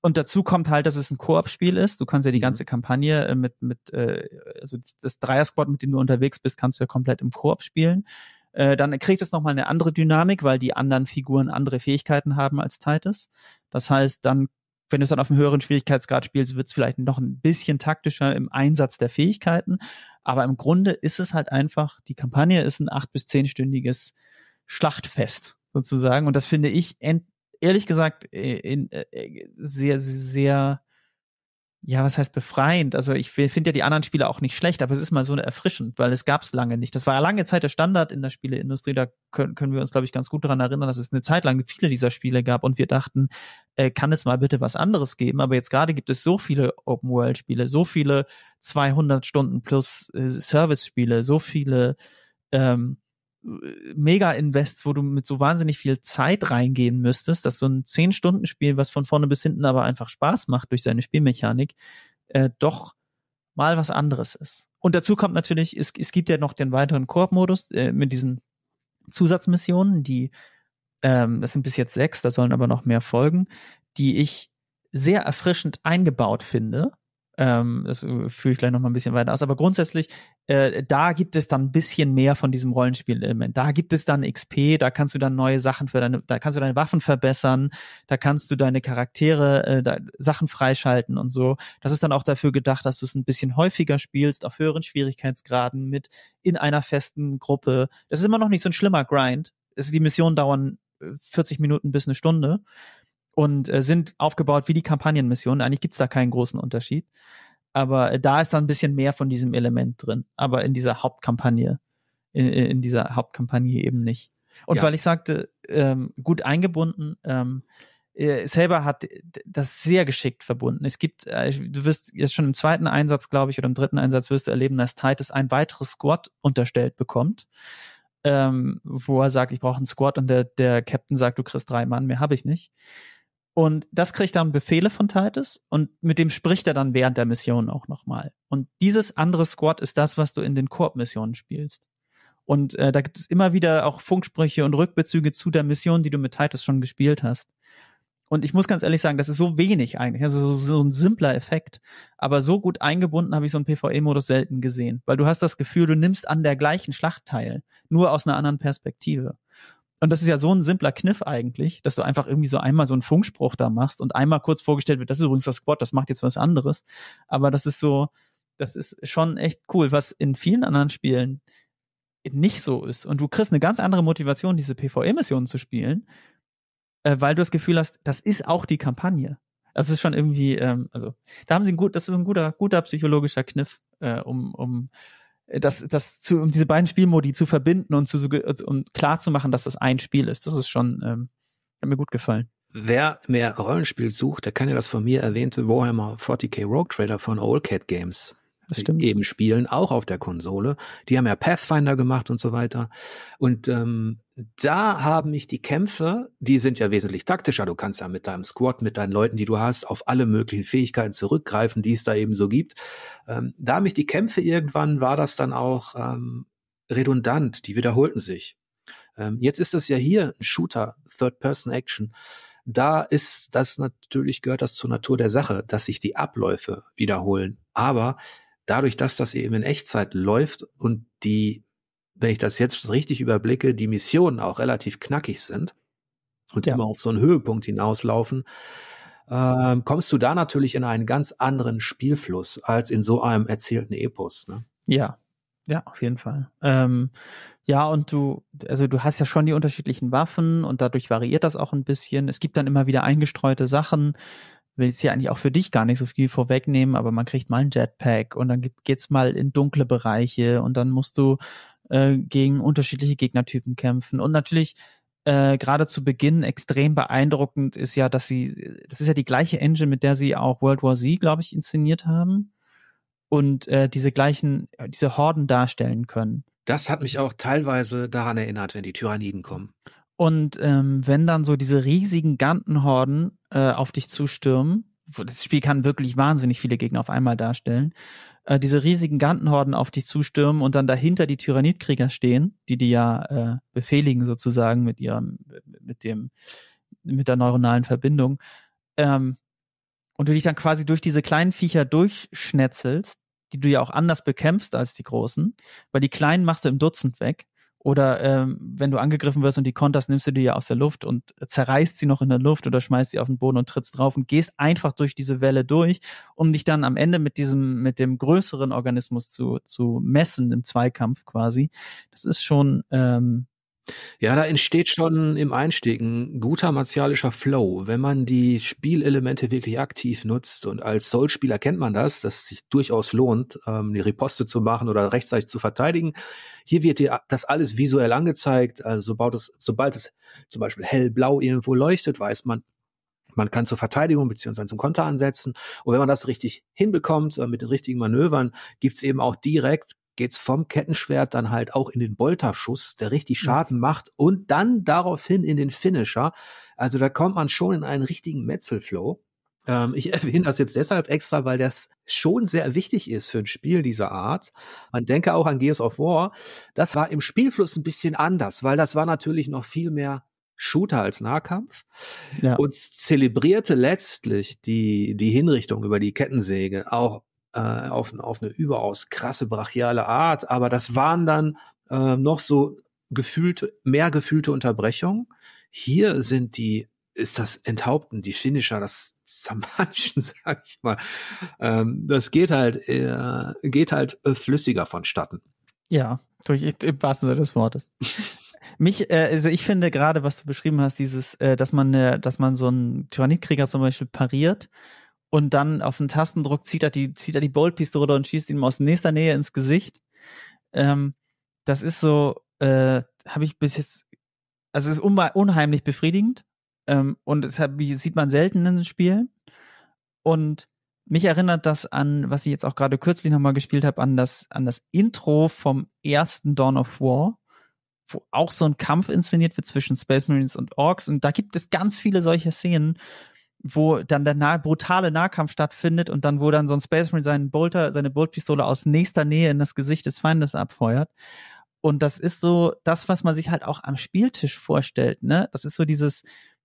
und dazu kommt halt, dass es ein Koop-Spiel ist. Du kannst ja die mhm. ganze Kampagne äh, mit, mit äh, also das Dreier-Squad, mit dem du unterwegs bist, kannst du ja komplett im Koop spielen. Äh, dann kriegt es nochmal eine andere Dynamik, weil die anderen Figuren andere Fähigkeiten haben als Titus. Das heißt, dann, wenn du es dann auf einem höheren Schwierigkeitsgrad spielst, wird es vielleicht noch ein bisschen taktischer im Einsatz der Fähigkeiten. Aber im Grunde ist es halt einfach, die Kampagne ist ein acht- bis zehnstündiges Schlachtfest sozusagen. Und das finde ich ehrlich gesagt äh, in, in, äh, sehr, sehr ja, was heißt befreiend? Also ich finde ja die anderen Spiele auch nicht schlecht, aber es ist mal so erfrischend, weil es gab es lange nicht. Das war ja lange Zeit der Standard in der Spieleindustrie. Da können, können wir uns, glaube ich, ganz gut daran erinnern, dass es eine Zeit lang viele dieser Spiele gab und wir dachten, äh, kann es mal bitte was anderes geben? Aber jetzt gerade gibt es so viele Open-World-Spiele, so viele 200 Stunden plus äh, Service-Spiele, so viele ähm, Mega-Invests, wo du mit so wahnsinnig viel Zeit reingehen müsstest, dass so ein 10-Stunden-Spiel, was von vorne bis hinten aber einfach Spaß macht durch seine Spielmechanik, äh, doch mal was anderes ist. Und dazu kommt natürlich, es, es gibt ja noch den weiteren Koop-Modus äh, mit diesen Zusatzmissionen, die, ähm, das sind bis jetzt sechs, da sollen aber noch mehr folgen, die ich sehr erfrischend eingebaut finde ähm, das äh, führe ich gleich nochmal ein bisschen weiter aus. Aber grundsätzlich, äh, da gibt es dann ein bisschen mehr von diesem Rollenspiel-Element. Da gibt es dann XP, da kannst du dann neue Sachen für deine, da kannst du deine Waffen verbessern, da kannst du deine Charaktere, äh, da, Sachen freischalten und so. Das ist dann auch dafür gedacht, dass du es ein bisschen häufiger spielst, auf höheren Schwierigkeitsgraden mit in einer festen Gruppe. Das ist immer noch nicht so ein schlimmer Grind. Es, die Missionen dauern 40 äh, Minuten bis eine Stunde und äh, sind aufgebaut wie die Kampagnenmissionen. Eigentlich gibt's da keinen großen Unterschied. Aber äh, da ist dann ein bisschen mehr von diesem Element drin. Aber in dieser Hauptkampagne, in, in dieser Hauptkampagne eben nicht. Und ja. weil ich sagte, ähm, gut eingebunden, ähm, äh, selber hat das sehr geschickt verbunden. Es gibt, äh, du wirst jetzt schon im zweiten Einsatz, glaube ich, oder im dritten Einsatz wirst du erleben, dass Titus ein weiteres Squad unterstellt bekommt, ähm, wo er sagt, ich brauche einen Squad und der, der Captain sagt, du kriegst drei Mann, mehr habe ich nicht. Und das kriegt dann Befehle von Titus und mit dem spricht er dann während der Mission auch nochmal. Und dieses andere Squad ist das, was du in den Koop-Missionen spielst. Und äh, da gibt es immer wieder auch Funksprüche und Rückbezüge zu der Mission, die du mit Titus schon gespielt hast. Und ich muss ganz ehrlich sagen, das ist so wenig eigentlich. Also so, so ein simpler Effekt. Aber so gut eingebunden habe ich so einen PvE-Modus selten gesehen. Weil du hast das Gefühl, du nimmst an der gleichen Schlacht teil, nur aus einer anderen Perspektive. Und das ist ja so ein simpler Kniff eigentlich, dass du einfach irgendwie so einmal so einen Funkspruch da machst und einmal kurz vorgestellt wird, das ist übrigens das Squad, das macht jetzt was anderes. Aber das ist so, das ist schon echt cool, was in vielen anderen Spielen nicht so ist. Und du kriegst eine ganz andere Motivation, diese PvE-Missionen zu spielen, äh, weil du das Gefühl hast, das ist auch die Kampagne. Das ist schon irgendwie, ähm, also da haben sie ein gut, das ist ein guter, guter psychologischer Kniff, äh, um, um das, das zu, um diese beiden Spielmodi zu verbinden und zu, und klar zu machen, dass das ein Spiel ist, das ist schon, ähm, hat mir gut gefallen. Wer mehr Rollenspiel sucht, der kann ja das von mir erwähnte Warhammer 40k Rogue Trader von Old Cat Games eben spielen, auch auf der Konsole. Die haben ja Pathfinder gemacht und so weiter. Und ähm, da haben mich die Kämpfe, die sind ja wesentlich taktischer. Du kannst ja mit deinem Squad, mit deinen Leuten, die du hast, auf alle möglichen Fähigkeiten zurückgreifen, die es da eben so gibt. Ähm, da haben mich die Kämpfe irgendwann, war das dann auch ähm, redundant. Die wiederholten sich. Ähm, jetzt ist das ja hier ein Shooter, Third-Person-Action. Da ist das natürlich, gehört das zur Natur der Sache, dass sich die Abläufe wiederholen. Aber dadurch, dass das eben in Echtzeit läuft und die wenn ich das jetzt richtig überblicke, die Missionen auch relativ knackig sind und ja. immer auf so einen Höhepunkt hinauslaufen, äh, kommst du da natürlich in einen ganz anderen Spielfluss als in so einem erzählten Epos. Ne? Ja, ja, auf jeden Fall. Ähm, ja, und du, also du hast ja schon die unterschiedlichen Waffen und dadurch variiert das auch ein bisschen. Es gibt dann immer wieder eingestreute Sachen. Will jetzt hier eigentlich auch für dich gar nicht so viel vorwegnehmen, aber man kriegt mal ein Jetpack und dann geht, geht's mal in dunkle Bereiche und dann musst du äh, gegen unterschiedliche Gegnertypen kämpfen. Und natürlich äh, gerade zu Beginn extrem beeindruckend ist ja, dass sie, das ist ja die gleiche Engine, mit der sie auch World War Z, glaube ich, inszeniert haben und äh, diese gleichen, äh, diese Horden darstellen können. Das hat mich auch teilweise daran erinnert, wenn die Tyranniden kommen. Und ähm, wenn dann so diese riesigen Gantenhorden äh, auf dich zustürmen, das Spiel kann wirklich wahnsinnig viele Gegner auf einmal darstellen, äh, diese riesigen Gantenhorden auf dich zustürmen und dann dahinter die Tyrannidkrieger stehen, die die ja äh, befehligen sozusagen mit ihrem, mit dem, mit der neuronalen Verbindung. Ähm, und du dich dann quasi durch diese kleinen Viecher durchschnetzelst, die du ja auch anders bekämpfst als die großen, weil die kleinen machst du im Dutzend weg oder ähm, wenn du angegriffen wirst und die konterst, nimmst du die ja aus der Luft und zerreißt sie noch in der Luft oder schmeißt sie auf den Boden und trittst drauf und gehst einfach durch diese Welle durch, um dich dann am Ende mit diesem, mit dem größeren Organismus zu, zu messen im Zweikampf quasi. Das ist schon ähm, ja, da entsteht schon im Einstieg ein guter martialischer Flow, wenn man die Spielelemente wirklich aktiv nutzt. Und als Soul-Spieler kennt man das, dass es sich durchaus lohnt, ähm, eine Riposte zu machen oder rechtzeitig zu verteidigen. Hier wird dir das alles visuell angezeigt. Also sobald es, sobald es zum Beispiel hellblau irgendwo leuchtet, weiß man, man kann zur Verteidigung beziehungsweise zum Konter ansetzen. Und wenn man das richtig hinbekommt, äh, mit den richtigen Manövern, gibt's eben auch direkt geht's vom Kettenschwert dann halt auch in den Bolterschuss, der richtig Schaden macht und dann daraufhin in den Finisher. Also da kommt man schon in einen richtigen Metzelflow. Ähm, ich erwähne das jetzt deshalb extra, weil das schon sehr wichtig ist für ein Spiel dieser Art. Man denke auch an Gears of War. Das war im Spielfluss ein bisschen anders, weil das war natürlich noch viel mehr Shooter als Nahkampf ja. und zelebrierte letztlich die, die Hinrichtung über die Kettensäge auch äh, auf, auf eine überaus krasse brachiale Art, aber das waren dann äh, noch so gefühlte, mehr gefühlte Unterbrechungen. Hier sind die, ist das Enthaupten, die Finisher, das Zermanschen, sag ich mal. Ähm, das geht halt, äh, geht halt äh, flüssiger vonstatten. Ja, durch, im wahrsten Sinne des Wortes. Mich, äh, also ich finde gerade, was du beschrieben hast, dieses, äh, dass man, äh, dass man so einen Tyrannitkrieger zum Beispiel pariert und dann auf den Tastendruck zieht er die, zieht er die bolt runter und schießt ihm aus nächster Nähe ins Gesicht. Ähm, das ist so, äh, habe ich bis jetzt, also es ist unheimlich befriedigend ähm, und es hat, wie, sieht man selten in den Spielen. Und mich erinnert das an, was ich jetzt auch gerade kürzlich nochmal gespielt habe, an das, an das Intro vom ersten Dawn of War, wo auch so ein Kampf inszeniert wird zwischen Space Marines und Orks. Und da gibt es ganz viele solche Szenen, wo dann der nah brutale Nahkampf stattfindet und dann, wo dann so ein Space Marine seinen Bolter, seine Boltpistole aus nächster Nähe in das Gesicht des Feindes abfeuert. Und das ist so das, was man sich halt auch am Spieltisch vorstellt, ne? Das ist so dieses,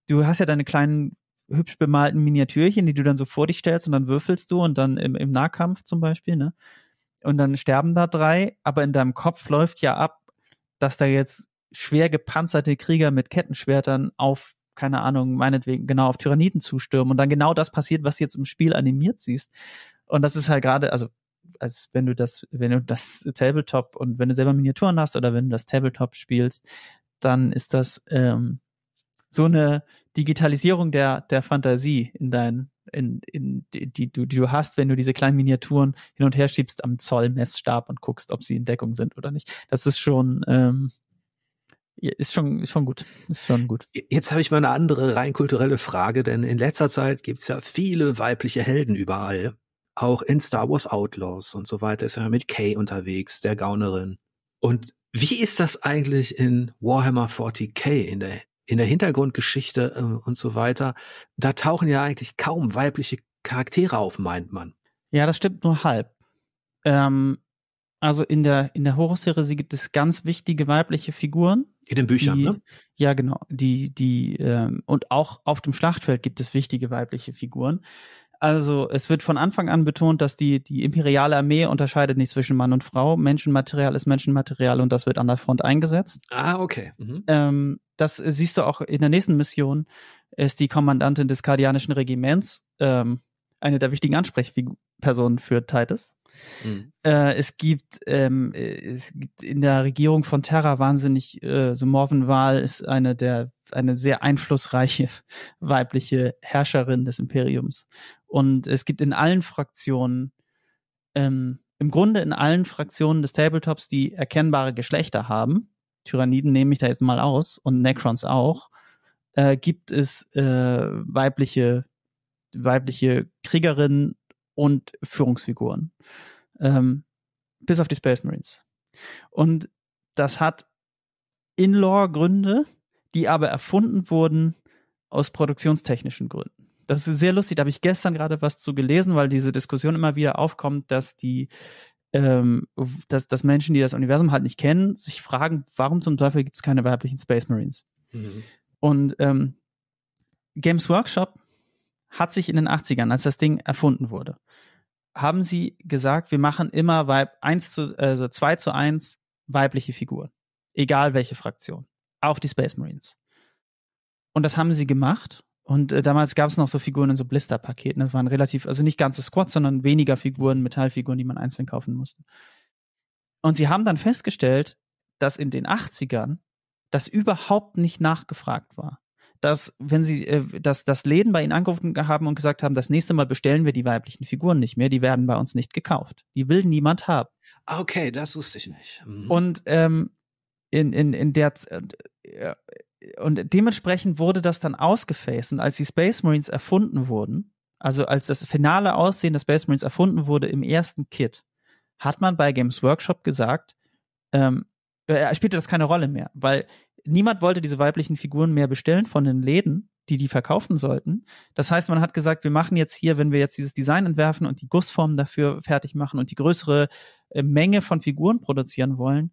du hast ja deine kleinen hübsch bemalten Miniatürchen, die du dann so vor dich stellst und dann würfelst du und dann im, im Nahkampf zum Beispiel, ne? Und dann sterben da drei, aber in deinem Kopf läuft ja ab, dass da jetzt schwer gepanzerte Krieger mit Kettenschwertern auf keine Ahnung, meinetwegen genau auf Tyranniden zustürmen und dann genau das passiert, was jetzt im Spiel animiert siehst. Und das ist halt gerade, also als wenn du das, wenn du das Tabletop und wenn du selber Miniaturen hast oder wenn du das Tabletop spielst, dann ist das ähm, so eine Digitalisierung der, der Fantasie in deinen, in, in, die, die, du, die du hast, wenn du diese kleinen Miniaturen hin und her schiebst am Zollmessstab und guckst, ob sie in Deckung sind oder nicht. Das ist schon, ähm, ist schon, ist schon gut. Ist schon gut. Jetzt habe ich mal eine andere rein kulturelle Frage, denn in letzter Zeit gibt es ja viele weibliche Helden überall. Auch in Star Wars Outlaws und so weiter ist er ja mit Kay unterwegs, der Gaunerin. Und wie ist das eigentlich in Warhammer 40k, in der, in der Hintergrundgeschichte äh, und so weiter? Da tauchen ja eigentlich kaum weibliche Charaktere auf, meint man. Ja, das stimmt nur halb. Ähm, also in der, in der Horrorserie gibt es ganz wichtige weibliche Figuren, in den Büchern, die, ne? Ja, genau. Die, die, ähm, und auch auf dem Schlachtfeld gibt es wichtige weibliche Figuren. Also es wird von Anfang an betont, dass die, die imperiale Armee unterscheidet nicht zwischen Mann und Frau. Menschenmaterial ist Menschenmaterial und das wird an der Front eingesetzt. Ah, okay. Mhm. Ähm, das siehst du auch in der nächsten Mission, ist die Kommandantin des kardianischen Regiments ähm, eine der wichtigen Ansprechpersonen für Titus. Mhm. Äh, es gibt ähm, äh, es gibt in der Regierung von Terra wahnsinnig äh, so Morvenwahl ist eine der eine sehr einflussreiche weibliche Herrscherin des Imperiums und es gibt in allen Fraktionen ähm, im Grunde in allen Fraktionen des Tabletops die erkennbare Geschlechter haben Tyranniden nehme ich da jetzt mal aus und Necrons auch äh, gibt es äh, weibliche weibliche Kriegerinnen und Führungsfiguren. Ähm, bis auf die Space Marines. Und das hat In-Law-Gründe, die aber erfunden wurden aus produktionstechnischen Gründen. Das ist sehr lustig. Da habe ich gestern gerade was zu gelesen, weil diese Diskussion immer wieder aufkommt, dass die, ähm, dass, dass Menschen, die das Universum halt nicht kennen, sich fragen, warum zum Teufel gibt es keine weiblichen Space Marines? Mhm. Und ähm, Games Workshop hat sich in den 80ern, als das Ding erfunden wurde, haben sie gesagt, wir machen immer Weib 1 zu, also 2 zu 1 weibliche Figuren. Egal welche Fraktion. Auch die Space Marines. Und das haben sie gemacht. Und äh, damals gab es noch so Figuren in so Blisterpaketen. Das waren relativ, also nicht ganze Squads, sondern weniger Figuren, Metallfiguren, die man einzeln kaufen musste. Und sie haben dann festgestellt, dass in den 80ern das überhaupt nicht nachgefragt war dass wenn sie, äh, dass das Läden bei ihnen angerufen haben und gesagt haben, das nächste Mal bestellen wir die weiblichen Figuren nicht mehr, die werden bei uns nicht gekauft. Die will niemand haben. Ah, okay, das wusste ich nicht. Mhm. Und ähm, in, in, in der äh, und dementsprechend wurde das dann ausgefaced. Und als die Space Marines erfunden wurden, also als das finale Aussehen des Space Marines erfunden wurde im ersten Kit, hat man bei Games Workshop gesagt, ähm, äh, spielte das keine Rolle mehr, weil niemand wollte diese weiblichen Figuren mehr bestellen von den Läden, die die verkaufen sollten. Das heißt, man hat gesagt, wir machen jetzt hier, wenn wir jetzt dieses Design entwerfen und die Gussformen dafür fertig machen und die größere äh, Menge von Figuren produzieren wollen,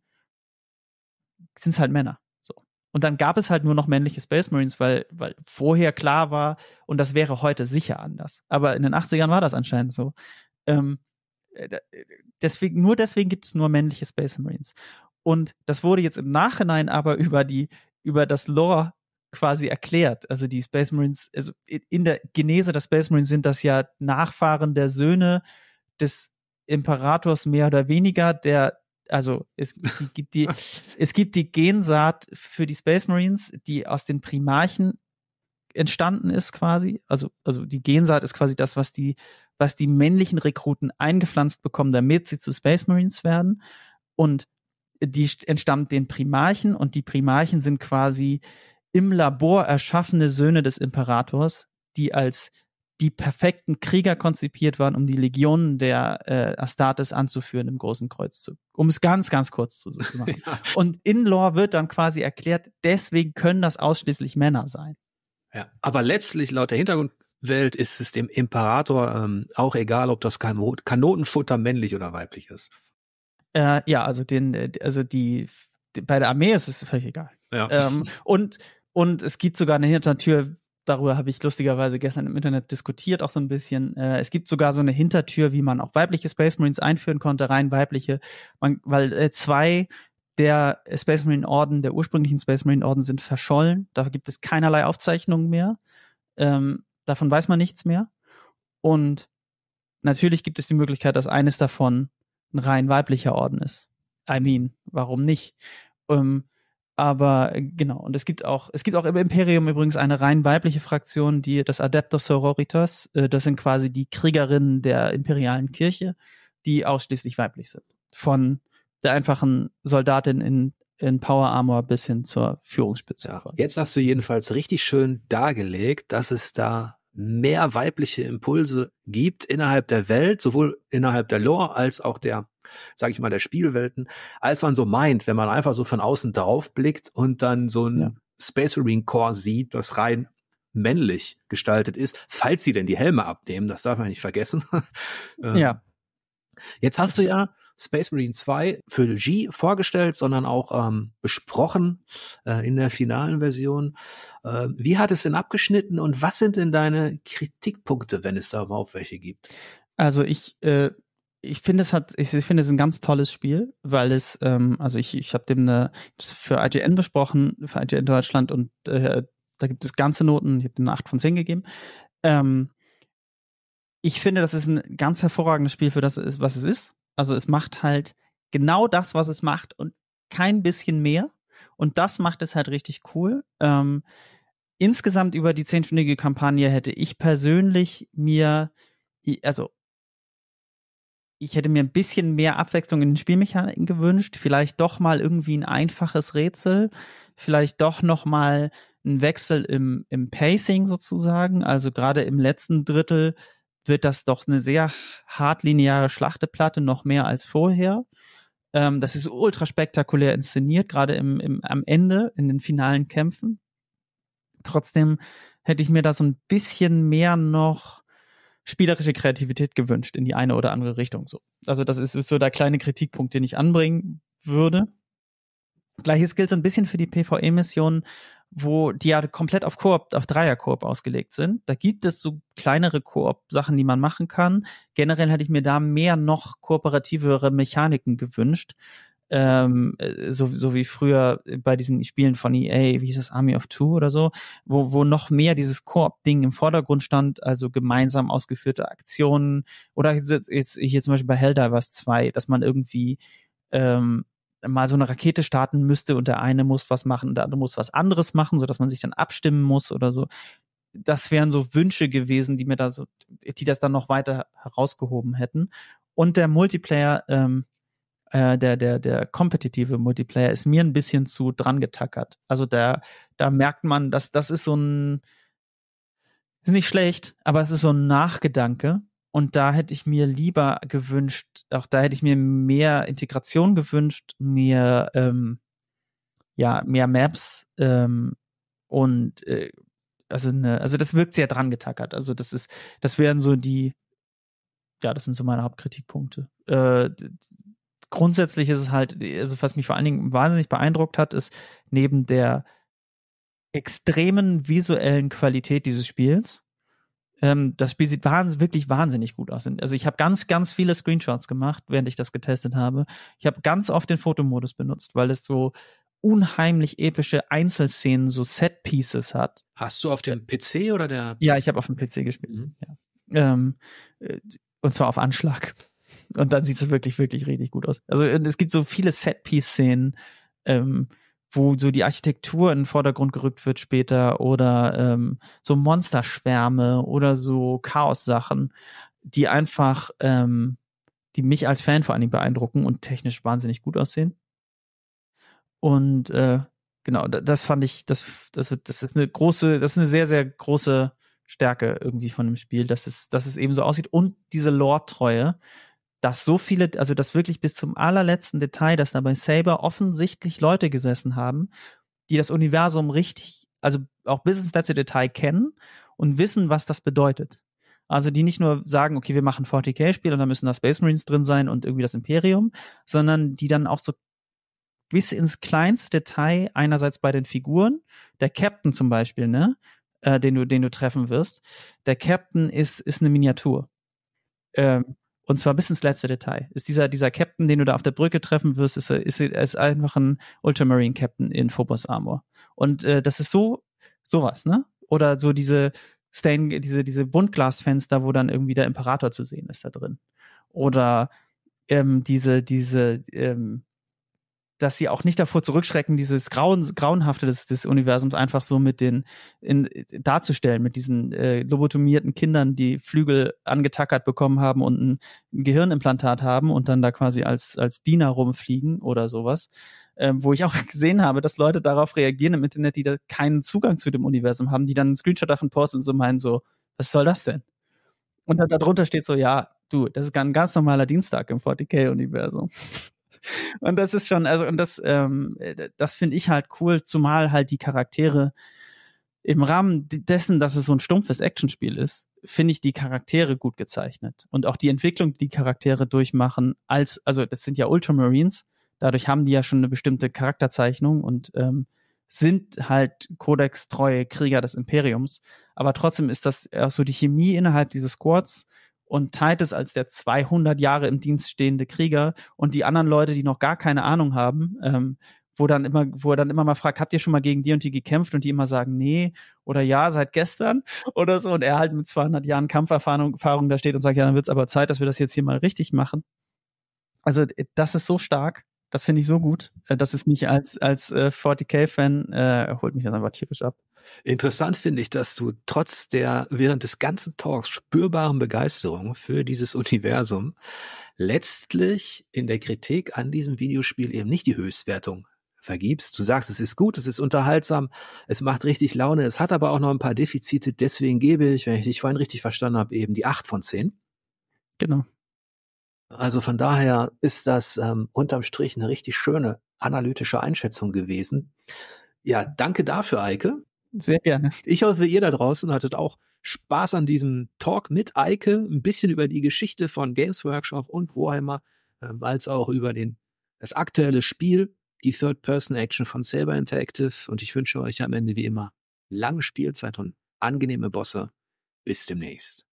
sind es halt Männer. So. Und dann gab es halt nur noch männliche Space Marines, weil, weil vorher klar war, und das wäre heute sicher anders. Aber in den 80ern war das anscheinend so. Ähm, äh, äh, deswegen, nur deswegen gibt es nur männliche Space Marines. Und das wurde jetzt im Nachhinein aber über die, über das Lore quasi erklärt. Also die Space Marines, also in der Genese der Space Marines sind das ja Nachfahren der Söhne des Imperators mehr oder weniger, der also es gibt die, es gibt die Gensaat für die Space Marines, die aus den Primarchen entstanden ist quasi. Also, also die Gensaat ist quasi das, was die, was die männlichen Rekruten eingepflanzt bekommen, damit sie zu Space Marines werden. Und die entstammt den Primarchen und die Primarchen sind quasi im Labor erschaffene Söhne des Imperators, die als die perfekten Krieger konzipiert waren, um die Legionen der äh, Astartes anzuführen im Großen Kreuzzug. Um es ganz, ganz kurz zu machen. ja. Und in Lore wird dann quasi erklärt, deswegen können das ausschließlich Männer sein. Ja, aber letztlich laut der Hintergrundwelt ist es dem Imperator ähm, auch egal, ob das kan Kanotenfutter männlich oder weiblich ist. Äh, ja, also den, äh, also die, die, bei der Armee ist es völlig egal. Ja. Ähm, und, und es gibt sogar eine Hintertür, darüber habe ich lustigerweise gestern im Internet diskutiert, auch so ein bisschen. Äh, es gibt sogar so eine Hintertür, wie man auch weibliche Space Marines einführen konnte, rein weibliche, man, weil äh, zwei der Space Marine Orden, der ursprünglichen Space Marine Orden sind verschollen. Da gibt es keinerlei Aufzeichnungen mehr. Ähm, davon weiß man nichts mehr. Und natürlich gibt es die Möglichkeit, dass eines davon ein rein weiblicher Orden ist. I mean, warum nicht? Ähm, aber äh, genau, und es gibt auch, es gibt auch im Imperium übrigens eine rein weibliche Fraktion, die das Adeptus Sororitas, äh, das sind quasi die Kriegerinnen der imperialen Kirche, die ausschließlich weiblich sind. Von der einfachen Soldatin in, in Power Armor bis hin zur Führungsspitze. Ja, jetzt hast du jedenfalls richtig schön dargelegt, dass es da mehr weibliche Impulse gibt innerhalb der Welt, sowohl innerhalb der Lore als auch der, sage ich mal, der Spielwelten, als man so meint, wenn man einfach so von außen drauf blickt und dann so ein ja. Space Marine Core sieht, das rein männlich gestaltet ist, falls sie denn die Helme abnehmen, das darf man nicht vergessen. Ähm, ja. Jetzt hast du ja Space Marine 2 für G vorgestellt, sondern auch ähm, besprochen äh, in der finalen Version. Äh, wie hat es denn abgeschnitten und was sind denn deine Kritikpunkte, wenn es da überhaupt welche gibt? Also ich äh ich finde es hat, ich, ich finde es ein ganz tolles Spiel, weil es, ähm, also ich, ich habe dem eine, für IGN besprochen, für IGN Deutschland und äh, da gibt es ganze Noten, ich habe dem eine 8 von 10 gegeben. Ähm, ich finde, das ist ein ganz hervorragendes Spiel für das, was es ist. Also es macht halt genau das, was es macht und kein bisschen mehr. Und das macht es halt richtig cool. Ähm, insgesamt über die zehnstündige Kampagne hätte ich persönlich mir, also ich hätte mir ein bisschen mehr Abwechslung in den Spielmechaniken gewünscht. Vielleicht doch mal irgendwie ein einfaches Rätsel. Vielleicht doch noch mal ein Wechsel im, im Pacing sozusagen. Also gerade im letzten Drittel wird das doch eine sehr hart lineare Schlachteplatte, noch mehr als vorher. Ähm, das ist ultra spektakulär inszeniert, gerade im, im, am Ende, in den finalen Kämpfen. Trotzdem hätte ich mir da so ein bisschen mehr noch spielerische Kreativität gewünscht in die eine oder andere Richtung. So. Also das ist, ist so der kleine Kritikpunkt, den ich anbringen würde. Gleiches gilt so ein bisschen für die pve mission wo die ja komplett auf Koop, auf Dreier-Koop ausgelegt sind. Da gibt es so kleinere Koop-Sachen, die man machen kann. Generell hätte ich mir da mehr noch kooperativere Mechaniken gewünscht. Ähm, äh, so, so wie früher bei diesen Spielen von EA, wie hieß das, Army of Two oder so, wo, wo noch mehr dieses Koop-Ding im Vordergrund stand, also gemeinsam ausgeführte Aktionen oder jetzt, jetzt hier zum Beispiel bei Helldivers 2, dass man irgendwie ähm, mal so eine Rakete starten müsste und der eine muss was machen, der andere muss was anderes machen, sodass man sich dann abstimmen muss oder so. Das wären so Wünsche gewesen, die mir da so, die das dann noch weiter herausgehoben hätten. Und der Multiplayer, ähm, äh, der, der, der kompetitive Multiplayer ist mir ein bisschen zu dran getackert. Also da, da merkt man, dass das ist so ein, ist nicht schlecht, aber es ist so ein Nachgedanke, und da hätte ich mir lieber gewünscht, auch da hätte ich mir mehr Integration gewünscht, mehr, ähm, ja, mehr Maps ähm, und äh, also ne, also das wirkt sehr dran getackert. Also das ist, das wären so die, ja, das sind so meine Hauptkritikpunkte. Äh, grundsätzlich ist es halt, also was mich vor allen Dingen wahnsinnig beeindruckt hat, ist neben der extremen visuellen Qualität dieses Spiels, ähm, das Spiel sieht wahns wirklich wahnsinnig gut aus. Also ich habe ganz, ganz viele Screenshots gemacht, während ich das getestet habe. Ich habe ganz oft den Fotomodus benutzt, weil es so unheimlich epische Einzelszenen, so Set-Pieces hat. Hast du auf dem PC oder der? PC? Ja, ich habe auf dem PC gespielt. Mhm. Ja. Ähm, äh, und zwar auf Anschlag. Und dann sieht es wirklich, wirklich richtig gut aus. Also äh, es gibt so viele Set-Piece-Szenen, ähm, wo so die Architektur in den Vordergrund gerückt wird später oder ähm, so Monsterschwärme oder so Chaos-Sachen, die einfach, ähm, die mich als Fan vor allen Dingen beeindrucken und technisch wahnsinnig gut aussehen. Und äh, genau, das fand ich, das, das, das ist eine große, das ist eine sehr, sehr große Stärke irgendwie von dem Spiel, dass es, dass es eben so aussieht und diese Lore-Treue, dass so viele, also dass wirklich bis zum allerletzten Detail, dass da bei Saber offensichtlich Leute gesessen haben, die das Universum richtig, also auch bis ins letzte Detail kennen und wissen, was das bedeutet. Also die nicht nur sagen, okay, wir machen 40k-Spiel und da müssen da Space Marines drin sein und irgendwie das Imperium, sondern die dann auch so bis ins kleinste Detail einerseits bei den Figuren, der Captain zum Beispiel, ne, äh, den du, den du treffen wirst, der Captain ist ist eine Miniatur. Ähm, und zwar bis ins letzte Detail. Ist dieser, dieser Captain, den du da auf der Brücke treffen wirst, ist, ist, ist einfach ein Ultramarine Captain in Phobos Armor. Und äh, das ist so, sowas, ne? Oder so diese Stain, diese, diese Buntglasfenster, wo dann irgendwie der Imperator zu sehen ist da drin. Oder ähm, diese, diese, ähm, dass sie auch nicht davor zurückschrecken, dieses Grauen, Grauenhafte des, des Universums einfach so mit den in, darzustellen, mit diesen äh, lobotomierten Kindern, die Flügel angetackert bekommen haben und ein, Gehirnimplantat haben und dann da quasi als, als Diener rumfliegen oder sowas. Äh, wo ich auch gesehen habe, dass Leute darauf reagieren im Internet, die da keinen Zugang zu dem Universum haben, die dann einen Screenshot davon posten und so meinen so, was soll das denn? Und dann darunter steht so, ja, du, das ist ein ganz normaler Dienstag im 40k-Universum und das ist schon, also, und das, ähm, äh, das finde ich halt cool, zumal halt die Charaktere im Rahmen dessen, dass es so ein stumpfes Actionspiel ist, finde ich die Charaktere gut gezeichnet. Und auch die Entwicklung, die die Charaktere durchmachen, als, also das sind ja Ultramarines, dadurch haben die ja schon eine bestimmte Charakterzeichnung und ähm, sind halt Codex-treue Krieger des Imperiums. Aber trotzdem ist das auch so die Chemie innerhalb dieses Squads und teilt es als der 200 Jahre im Dienst stehende Krieger und die anderen Leute, die noch gar keine Ahnung haben, ähm, wo dann immer, wo er dann immer mal fragt, habt ihr schon mal gegen die und die gekämpft und die immer sagen, nee oder ja, seit gestern oder so und er halt mit 200 Jahren Kampferfahrung Erfahrung da steht und sagt, ja, dann wird's aber Zeit, dass wir das jetzt hier mal richtig machen. Also äh, das ist so stark, das finde ich so gut, äh, dass es mich als als äh, 40k Fan äh, holt mich das einfach tierisch ab. Interessant finde ich, dass du trotz der während des ganzen Talks spürbaren Begeisterung für dieses Universum letztlich in der Kritik an diesem Videospiel eben nicht die Höchstwertung vergibst. Du sagst, es ist gut, es ist unterhaltsam, es macht richtig Laune, es hat aber auch noch ein paar Defizite, deswegen gebe ich, wenn ich dich vorhin richtig verstanden habe, eben die 8 von 10. Genau. Also von daher ist das ähm, unterm Strich eine richtig schöne analytische Einschätzung gewesen. Ja, danke dafür, Eike. Sehr gerne. Ich hoffe, ihr da draußen hattet auch Spaß an diesem Talk mit Eike, ein bisschen über die Geschichte von Games Workshop und Warhammer, äh, als auch über den, das aktuelle Spiel, die Third-Person-Action von Saber Interactive. Und ich wünsche euch am Ende wie immer lange Spielzeit und angenehme Bosse. Bis demnächst.